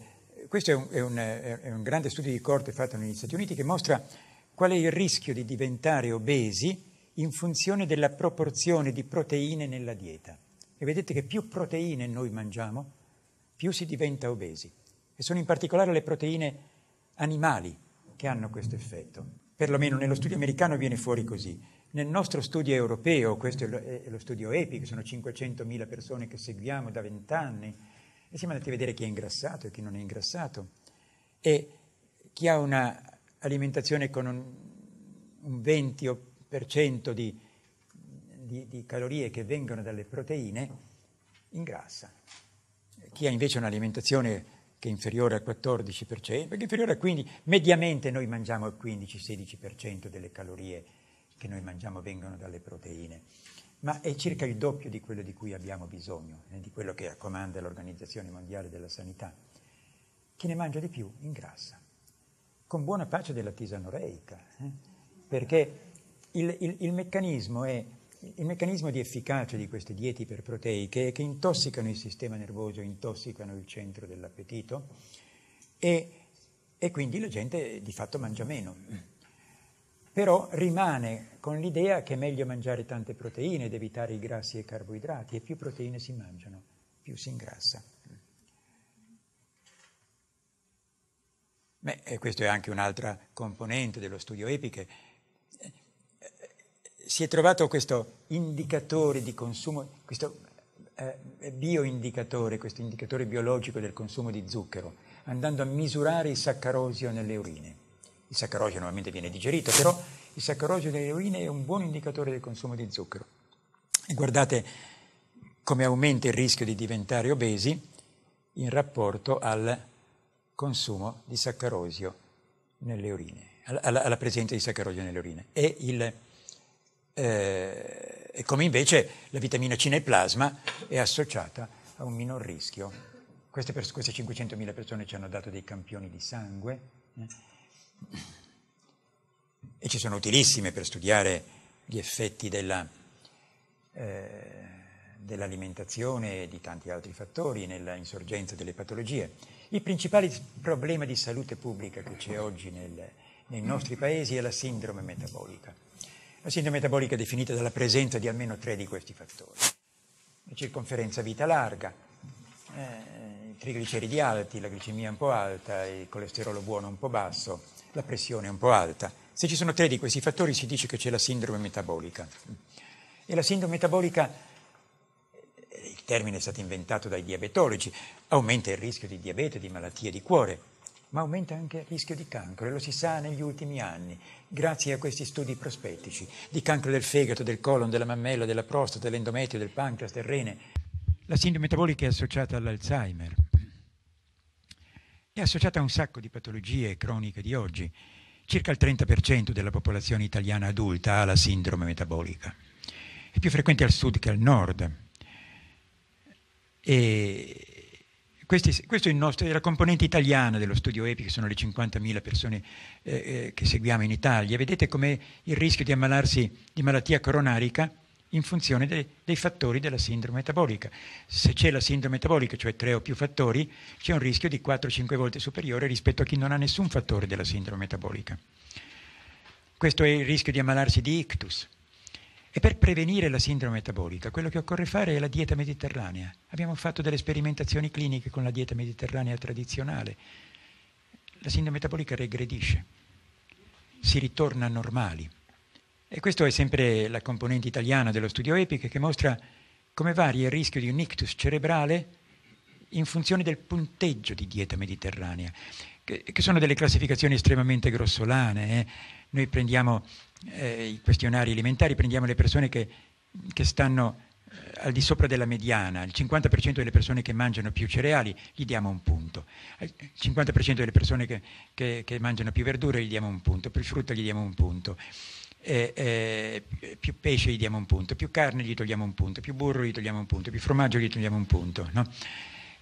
questo è un, è, un, è un grande studio di corte fatto negli Stati Uniti che mostra qual è il rischio di diventare obesi in funzione della proporzione di proteine nella dieta. E vedete che più proteine noi mangiamo, più si diventa obesi. E sono in particolare le proteine animali che hanno questo effetto. Perlomeno nello studio americano viene fuori così. Nel nostro studio europeo, questo è lo studio EPIC, sono 500.000 persone che seguiamo da vent'anni, e siamo andati a vedere chi è ingrassato e chi non è ingrassato, e chi ha un'alimentazione con un 20 o per di, di, di calorie che vengono dalle proteine ingrassa. Chi ha invece un'alimentazione che è inferiore al 14%, perché inferiore al 15%, mediamente noi mangiamo il 15-16% delle calorie che noi mangiamo vengono dalle proteine, ma è circa il doppio di quello di cui abbiamo bisogno, eh, di quello che comanda l'Organizzazione Mondiale della Sanità. Chi ne mangia di più ingrassa, con buona pace della tisanoreica, eh? perché il, il, il, meccanismo è, il, meccanismo di efficacia di queste diete iperproteiche è che intossicano il sistema nervoso, intossicano il centro dell'appetito e, e quindi la gente di fatto mangia meno. Però rimane con l'idea che è meglio mangiare tante proteine ed evitare i grassi e i carboidrati e più proteine si mangiano, più si ingrassa. Beh, e questa è anche un'altra componente dello studio epiche si è trovato questo indicatore di consumo, questo eh, bioindicatore, questo indicatore biologico del consumo di zucchero, andando a misurare il saccarosio nelle urine. Il saccarosio normalmente viene digerito, però il saccarosio nelle urine è un buon indicatore del consumo di zucchero. E guardate come aumenta il rischio di diventare obesi in rapporto al consumo di saccarosio nelle urine, alla, alla presenza di saccarosio nelle urine. E il eh, e come invece la vitamina C nel plasma è associata a un minor rischio. Queste, pers- queste 500.000 persone ci hanno dato dei campioni di sangue eh, e ci sono utilissime per studiare gli effetti della, eh, dell'alimentazione e di tanti altri fattori nella insorgenza delle patologie. Il principale problema di salute pubblica che c'è oggi nel, nei nostri paesi è la sindrome metabolica. La sindrome metabolica è definita dalla presenza di almeno tre di questi fattori. La circonferenza vita larga, eh, i trigliceridi alti, la glicemia un po' alta, il colesterolo buono un po' basso, la pressione un po' alta. Se ci sono tre di questi fattori si dice che c'è la sindrome metabolica. E la sindrome metabolica, eh, il termine è stato inventato dai diabetologi, aumenta il rischio di diabete, di malattie di cuore ma aumenta anche il rischio di cancro e lo si sa negli ultimi anni, grazie a questi studi prospettici di cancro del fegato, del colon, della mammella, della prostata, dell'endometrio, del pancreas, del rene. La sindrome metabolica è associata all'Alzheimer, è associata a un sacco di patologie croniche di oggi. Circa il 30% della popolazione italiana adulta ha la sindrome metabolica. È più frequente al sud che al nord. E questi, questo è, nostro, è, la componente italiana dello studio EPI, che sono le 50.000 persone eh, eh, che seguiamo in Italia. Vedete come il rischio di ammalarsi di malattia coronarica in funzione de, dei fattori della sindrome metabolica. Se c'è la sindrome metabolica, cioè tre o più fattori, c'è un rischio di 4-5 volte superiore rispetto a chi non ha nessun fattore della sindrome metabolica. Questo è il rischio di ammalarsi di ictus e per prevenire la sindrome metabolica quello che occorre fare è la dieta mediterranea. Abbiamo fatto delle sperimentazioni cliniche con la dieta mediterranea tradizionale. La sindrome metabolica regredisce, si ritorna normali. E questa è sempre la componente italiana dello studio EPIC che mostra come varia il rischio di un ictus cerebrale in funzione del punteggio di dieta mediterranea, che, sono delle classificazioni estremamente grossolane. Eh. Noi prendiamo eh, i questionari elementari, prendiamo le persone che, che stanno eh, al di sopra della mediana, il 50% delle persone che mangiano più cereali gli diamo un punto, il 50% delle persone che, che, che, mangiano più verdure gli diamo un punto, più frutta gli diamo un punto, eh, eh, più pesce gli diamo un punto, più carne gli togliamo un punto, più burro gli togliamo un punto, più formaggio gli togliamo un punto. No?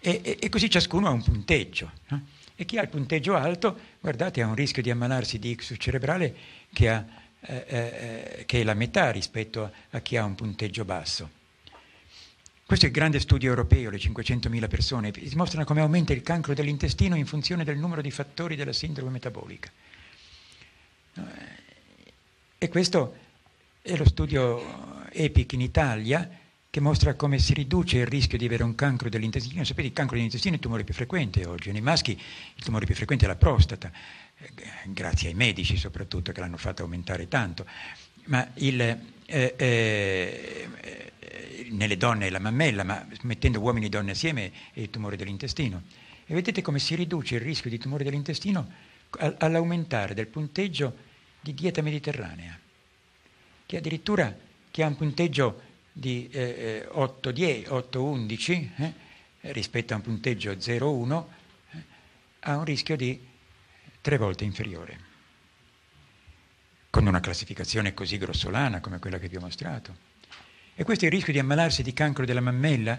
E, e, e, così ciascuno ha un punteggio. No? E chi ha il punteggio alto, guardate, ha un rischio di ammalarsi di ictus cerebrale che, ha, eh, eh, che è la metà rispetto a, a chi ha un punteggio basso. Questo è il grande studio europeo, le 500.000 persone, si mostrano come aumenta il cancro dell'intestino in funzione del numero di fattori della sindrome metabolica. Eh, e questo è lo studio EPIC in Italia, che mostra come si riduce il rischio di avere un cancro dell'intestino. Sapete, il cancro dell'intestino è il tumore più frequente oggi. Nei maschi il tumore più frequente è la prostata, eh, grazie ai medici soprattutto che l'hanno fatta aumentare tanto. Ma il, eh, eh, nelle donne è la mammella, ma mettendo uomini e donne assieme è il tumore dell'intestino. E vedete come si riduce il rischio di tumore dell'intestino all'aumentare del punteggio di dieta mediterranea, che addirittura che ha un punteggio di eh, 8-11 eh, eh, rispetto a un punteggio 0-1 eh, ha un rischio di tre volte inferiore. Con una classificazione così grossolana come quella che vi ho mostrato. E questo è il rischio di ammalarsi di cancro della mammella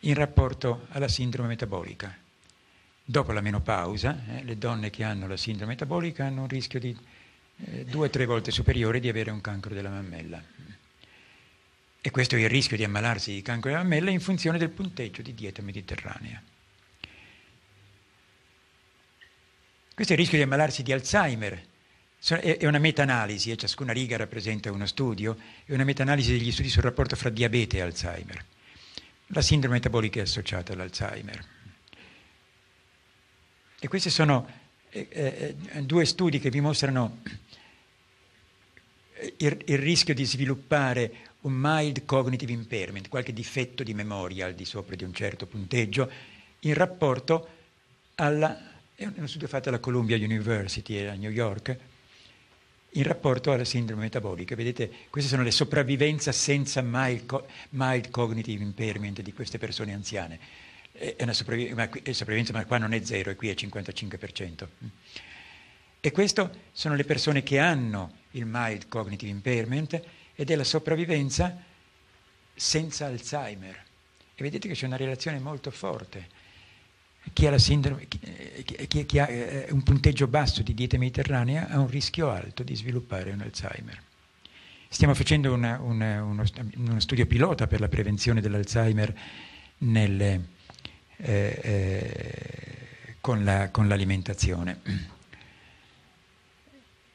in rapporto alla sindrome metabolica. Dopo la menopausa, eh, le donne che hanno la sindrome metabolica hanno un rischio di eh, due o tre volte superiore di avere un cancro della mammella e questo è il rischio di ammalarsi di cancro della mammella in funzione del punteggio di dieta mediterranea. Questo è il rischio di ammalarsi di Alzheimer. È una meta-analisi, e eh, ciascuna riga rappresenta uno studio, è una meta-analisi degli studi sul rapporto fra diabete e Alzheimer. La sindrome metabolica è associata all'Alzheimer. E questi sono eh, eh, due studi che vi mostrano il, il rischio di sviluppare un mild cognitive impairment, qualche difetto di memoria al di sopra di un certo punteggio, in rapporto alla, è uno studio fatto alla Columbia University eh, a New York, in rapporto alla sindrome metabolica. Vedete, queste sono le sopravvivenze senza mild, co- mild cognitive impairment di queste persone anziane. È una sopravvivenza, ma qua non è zero, e qui è 55%. E queste sono le persone che hanno il mild cognitive impairment e della sopravvivenza senza Alzheimer. E vedete che c'è una relazione molto forte. Chi ha la sindrome, chi, eh, chi, chi ha eh, un punteggio basso di dieta mediterranea ha un rischio alto di sviluppare un Alzheimer. Stiamo facendo una, una, uno, uno, studio pilota per la prevenzione dell'Alzheimer nelle, eh, eh, con, la, con l'alimentazione.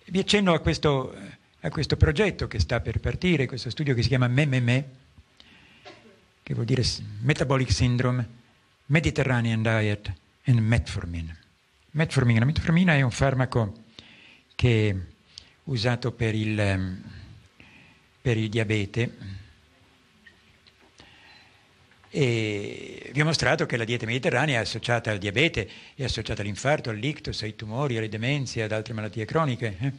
Vi accenno a questo a questo progetto che sta per partire, questo studio che si chiama MEMEME, che vuol dire Metabolic Syndrome, Mediterranean Diet and Metformin. Metformin. La metformina è un farmaco che è usato per il, ehm, per il diabete e vi ho mostrato che la dieta mediterranea è associata al diabete, è associata all'infarto, all'ictus, ai tumori, alle demenze, ad altre malattie croniche. Eh.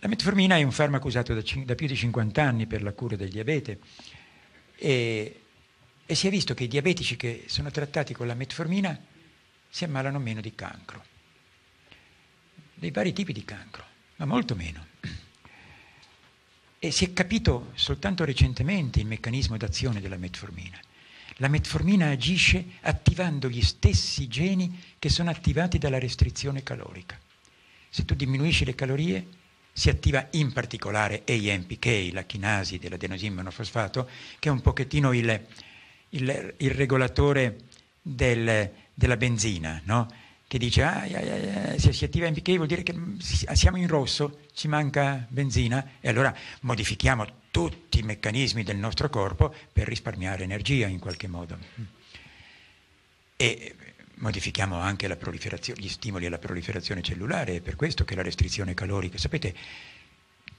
La metformina è un farmaco usato da, da, più di 50 anni per la cura del diabete e, e si è visto che i diabetici che sono trattati con la metformina si ammalano meno di cancro, dei vari tipi di cancro, ma molto meno. E si è capito soltanto recentemente il meccanismo d'azione della metformina. La metformina agisce attivando gli stessi geni che sono attivati dalla restrizione calorica. Se tu diminuisci le calorie, si attiva in particolare AMPK, la chinasi dell'adenosin monofosfato, che è un pochettino il, il, il regolatore del, della benzina, no? che dice ah, ah, ah, ah se si attiva MPK vuol dire che siamo in rosso, ci manca benzina e allora modifichiamo tutti i meccanismi del nostro corpo per risparmiare energia in qualche modo. E modifichiamo anche gli stimoli alla proliferazione cellulare, è per questo che la restrizione calorica, sapete,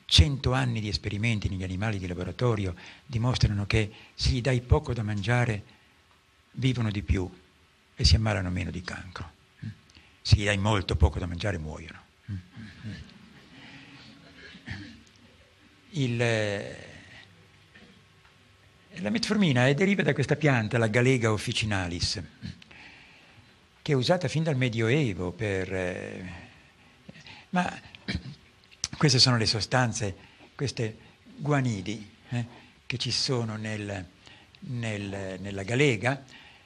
cento anni di esperimenti negli animali di laboratorio dimostrano che se gli dai poco da mangiare vivono di più e si ammalano meno di cancro. Se gli dai molto poco da mangiare muoiono. Il, la metformina eh, deriva da questa pianta, la Galega officinalis che è usata fin dal Medioevo per... Eh, ma queste sono le sostanze, queste guanidi eh, che ci sono nel, nel, nella galega,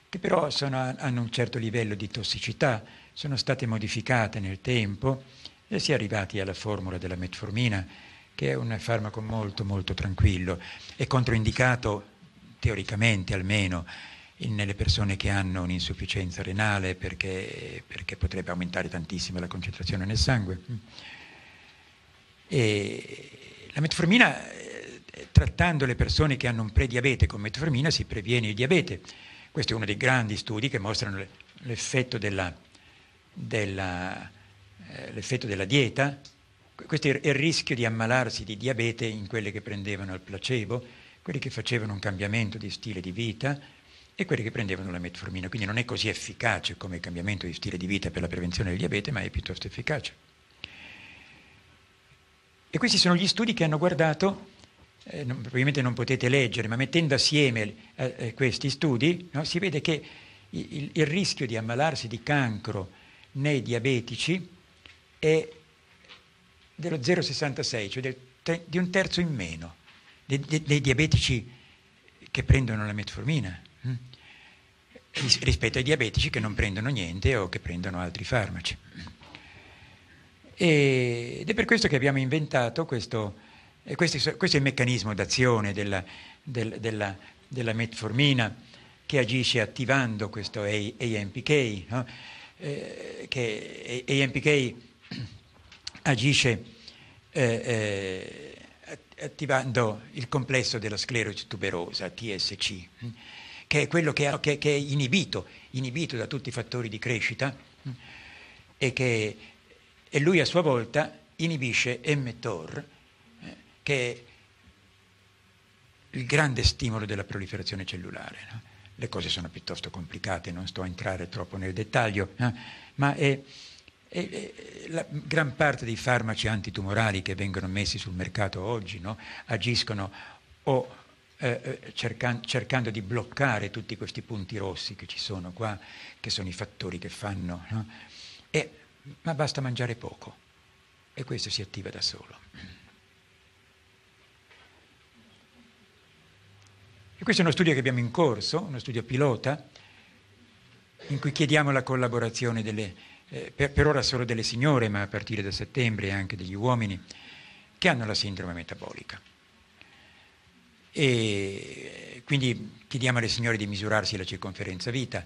che però sono, hanno un certo livello di tossicità, sono state modificate nel tempo e si è arrivati alla formula della metformina, che è un farmaco molto molto tranquillo e controindicato, teoricamente almeno, nelle persone che hanno un'insufficienza renale perché, perché potrebbe aumentare tantissimo la concentrazione nel sangue. E la metformina, eh, trattando le persone che hanno un prediabete con metformina, si previene il diabete. Questo è uno dei grandi studi che mostrano l'effetto della, della, eh, l'effetto della dieta. Questo è il rischio di ammalarsi di diabete in quelle che prendevano il placebo, quelli che facevano un cambiamento di stile di vita, e quelli che prendevano la metformina. Quindi non è così efficace come il cambiamento di stile di vita per la prevenzione del diabete, ma è piuttosto efficace. E questi sono gli studi che hanno guardato, eh, non, probabilmente non potete leggere, ma mettendo assieme eh, eh questi studi no, si vede che il, il rischio di ammalarsi di cancro nei diabetici è dello 0,66, cioè del di un terzo in meno dei, dei, dei diabetici che prendono la metformina rispetto ai diabetici che non prendono niente o che prendono altri farmaci. ed è per questo che abbiamo inventato questo, eh, questo, questo è il meccanismo d'azione della, del, della, della, metformina che agisce attivando questo AMPK, no? Eh, che AMPK agisce eh, eh, attivando il complesso della tuberosa, TSC che è quello che, che, che è inibito, inibito da tutti i fattori di crescita, e, che, e lui a sua volta inibisce mTOR, eh, che è il grande stimolo della proliferazione cellulare. No? Le cose sono piuttosto complicate, non sto a entrare troppo nel dettaglio, no? ma è, è, è la gran parte dei farmaci antitumorali che vengono messi sul mercato oggi no? agiscono o eh, eh, cercan- cercando di bloccare tutti questi punti rossi che ci sono qua, che sono i fattori che fanno. No? E, ma basta mangiare poco e questo si attiva da solo. E questo è uno studio che abbiamo in corso, uno studio pilota, in cui chiediamo la collaborazione delle, eh, per, per, ora solo delle signore, ma a partire da settembre anche degli uomini, che hanno la sindrome metabolica. E quindi chiediamo alle signore di misurarsi la circonferenza vita.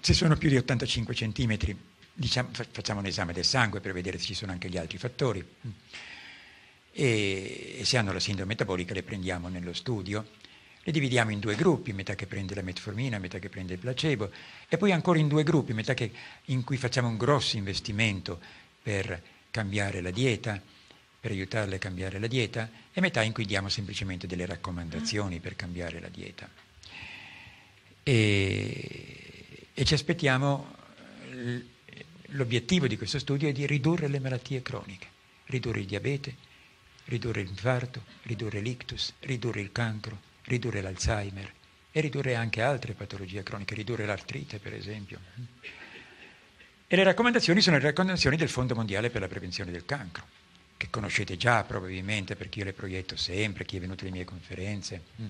Se sono più di 85 centimetri, diciamo, facciamo un esame del sangue per vedere se ci sono anche gli altri fattori. E, e se hanno la sindrome metabolica le prendiamo nello studio. Le dividiamo in due gruppi, metà che prende la metformina, metà che prende il placebo, e poi ancora in due gruppi, metà che, in cui facciamo un grosso investimento per cambiare la dieta per aiutarle a cambiare la dieta e metà in cui diamo semplicemente delle raccomandazioni mm. per cambiare la dieta. E, e ci aspettiamo, l'obiettivo di questo studio è di ridurre le malattie croniche, ridurre il diabete, ridurre l'infarto, ridurre l'ictus, ridurre il cancro, ridurre l'Alzheimer e ridurre anche altre patologie croniche, ridurre l'artrite per esempio. E le raccomandazioni sono le raccomandazioni del Fondo Mondiale per la Prevenzione del Cancro che conoscete già probabilmente perché io le proietto sempre, chi è venuto alle mie conferenze, mm.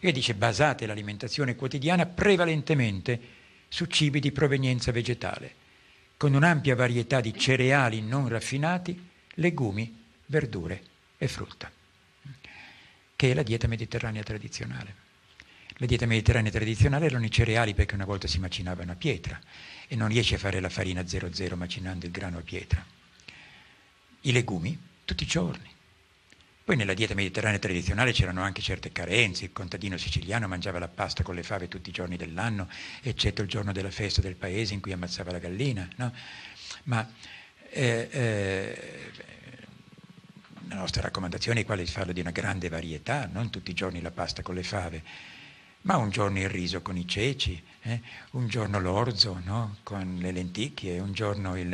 e dice basate l'alimentazione quotidiana prevalentemente su cibi di provenienza vegetale, con un'ampia varietà di cereali non raffinati, legumi, verdure e frutta, mm, che è la dieta mediterranea tradizionale. La dieta mediterranea tradizionale erano i cereali perché una volta si macinavano a pietra e non riesce a fare la farina 00 macinando il grano a pietra i legumi tutti i giorni. Poi nella dieta mediterranea tradizionale c'erano anche certe carenze, il contadino siciliano mangiava la pasta con le fave tutti i giorni dell'anno, eccetto il giorno della festa del paese in cui ammazzava la gallina, no? Ma eh, eh, la nostra raccomandazione è quella di farlo di una grande varietà, non tutti i giorni la pasta con le fave, ma un giorno il riso con i ceci, eh? un giorno l'orzo no? con le lenticchie, un giorno il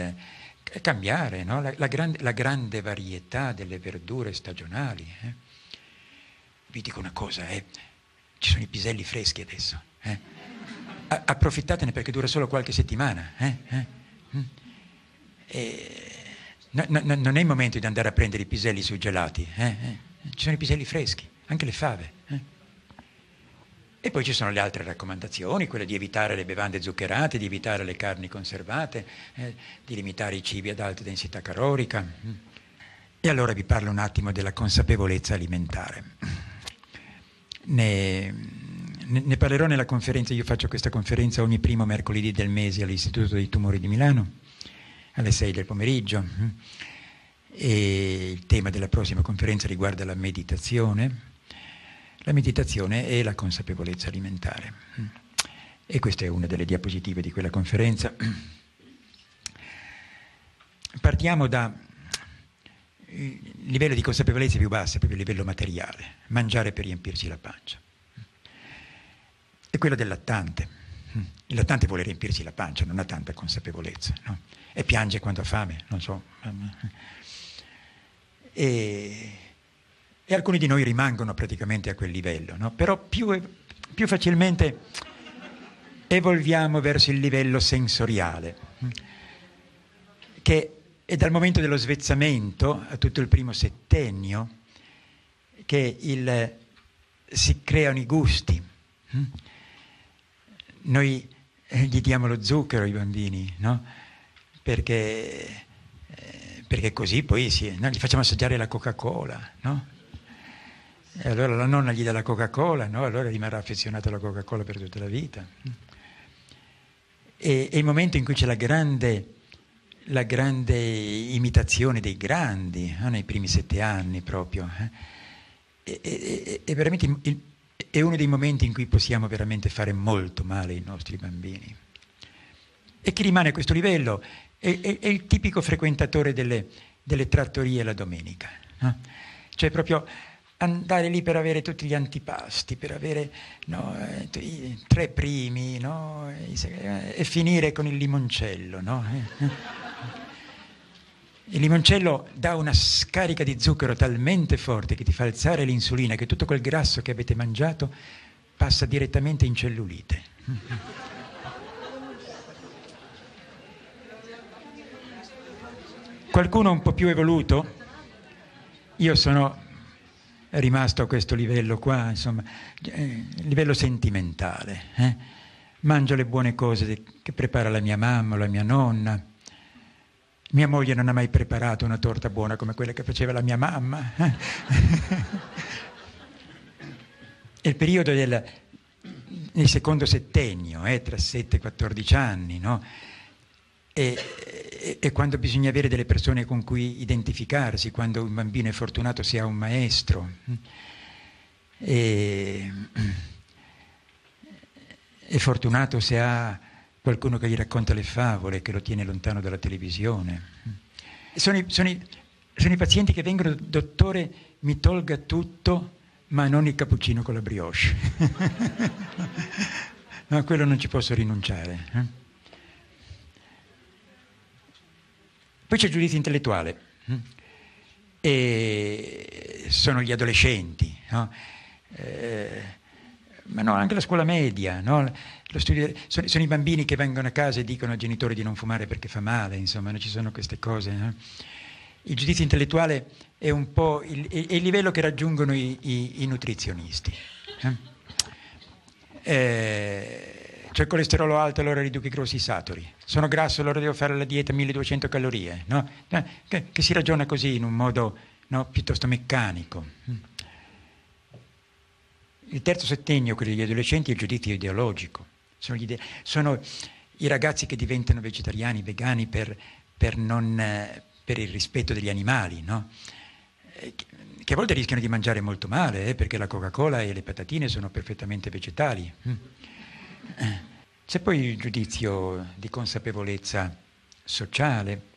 eh, cambiare, no? la, la, grande, la, grande, varietà delle verdure stagionali. Eh? Vi dico una cosa, eh? ci sono i piselli freschi adesso. Eh? A- approfittatene perché dura solo qualche settimana. Eh, eh. Mm. No, no, non è il momento di andare a prendere i piselli sui gelati, ci sono i piselli freschi, anche le fave. E poi ci sono le altre raccomandazioni, quelle di evitare le bevande zuccherate, di evitare le carni conservate, eh, di limitare i cibi ad alta densità calorica. E allora vi parlo un attimo della consapevolezza alimentare. Ne, ne, ne parlerò nella conferenza, io faccio questa conferenza ogni primo mercoledì del mese all'Istituto dei Tumori di Milano, alle 6 del pomeriggio. E il tema della prossima conferenza riguarda la meditazione la meditazione e la consapevolezza alimentare. E questa è una delle diapositive di quella conferenza. Partiamo da eh, livello di consapevolezza più basso, proprio il livello materiale, mangiare per riempirci la pancia. E quello del lattante. Il lattante vuole riempirsi la pancia, non ha tanta consapevolezza, no? e piange quando ha fame, non so. E e alcuni di noi rimangono praticamente a quel livello, no? però più, più facilmente evolviamo verso il livello sensoriale, mm, che è dal momento dello svezzamento a tutto il primo settennio che il, si creano i gusti. Mm. Noi eh, gli diamo lo zucchero ai bambini, no? perché, eh, perché, così poi si, no? gli facciamo assaggiare la Coca-Cola, no? E allora la nonna gli dà la Coca-Cola, no? allora rimarrà affezionato alla Coca-Cola per tutta la vita. E, è il momento in cui c'è la grande, la grande imitazione dei grandi, no? Eh, nei primi sette anni proprio. Eh? E, è, veramente il, è uno dei momenti in cui possiamo veramente fare molto male ai nostri bambini. E chi rimane a questo livello è, è, è il tipico frequentatore delle, delle trattorie la domenica. No? Eh. Cioè proprio andare lì per avere tutti gli antipasti, per avere no, eh, i tre primi no, eh, e finire con il limoncello. No? Eh. Il limoncello dà una scarica di zucchero talmente forte che ti fa alzare l'insulina, che tutto quel grasso che avete mangiato passa direttamente in cellulite. Qualcuno un po' più evoluto? Io sono rimasto a questo livello qua, insomma, eh, livello sentimentale. Eh? Mangio le buone cose che prepara la mia mamma o la mia nonna. Mia moglie non ha mai preparato una torta buona come quella che faceva la mia mamma. Eh. È il periodo del, del secondo settennio, eh, tra 7 e 14 anni, no? e, e, quando bisogna avere delle persone con cui identificarsi, quando un bambino è fortunato si ha un maestro. E, è fortunato se ha qualcuno che gli racconta le favole, che lo tiene lontano dalla televisione. Sono i, sono i, sono i pazienti che vengono, dottore, mi tolga tutto, ma non il cappuccino con la brioche. no, a quello non ci posso rinunciare. Eh? Poi c'è il giudizio intellettuale, e sono gli adolescenti, no? eh, ma no, anche la scuola media, no? studio, sono, sono, i bambini che vengono a casa e dicono ai genitori di non fumare perché fa male, insomma, ci sono queste cose. No? Il giudizio intellettuale è un po' il, è il livello che raggiungono i, i, i nutrizionisti. Eh? Eh, c'è cioè, il colesterolo alto, allora riduco i grossi saturi. Sono grasso, allora devo fare la dieta 1200 calorie. No? Eh, che, che, si ragiona così in un modo no, piuttosto meccanico. Mm. Il terzo settennio, quello degli adolescenti, è il giudizio ideologico. Sono, ide- sono i ragazzi che diventano vegetariani, vegani per, per, non, eh, per il rispetto degli animali, no? Eh, che a volte rischiano di mangiare molto male, eh, perché la Coca-Cola e le patatine sono perfettamente vegetali. Mm. C'è poi il giudizio di consapevolezza sociale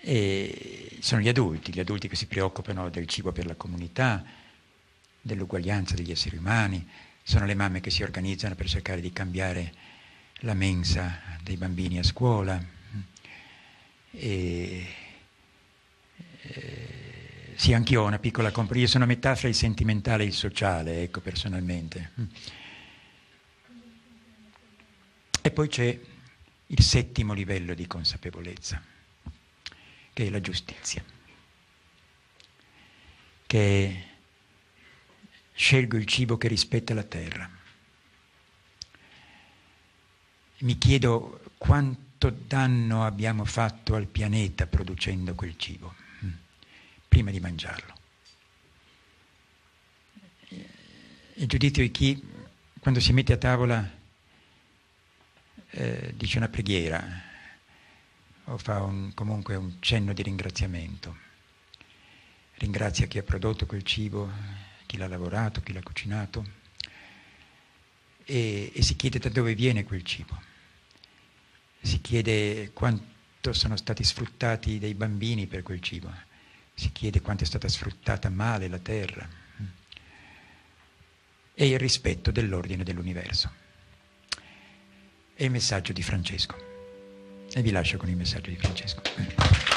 e sono gli adulti, gli adulti che si preoccupano del cibo per la comunità, dell'uguaglianza degli esseri umani, sono le mamme che si organizzano per cercare di cambiare la mensa dei bambini a scuola e, e eh, sì, anch'io ho una piccola compagnia, io sono a metà fra il sentimentale e il sociale, ecco, personalmente. E poi c'è il settimo livello di consapevolezza, che è la giustizia, che scelgo il cibo che rispetta la terra. Mi chiedo quanto danno abbiamo fatto al pianeta producendo quel cibo, mm, prima di mangiarlo. Il giudizio di chi, quando si mette a tavola, eh, dice una preghiera o fa un, comunque un cenno di ringraziamento. Ringrazia chi ha prodotto quel cibo, chi l'ha lavorato, chi l'ha cucinato e, e si chiede da dove viene quel cibo. Si chiede quanto sono stati sfruttati dei bambini per quel cibo. Si chiede quanto è stata sfruttata male la terra e il rispetto dell'ordine dell'universo e il messaggio di Francesco. E vi lascio con il messaggio di Francesco.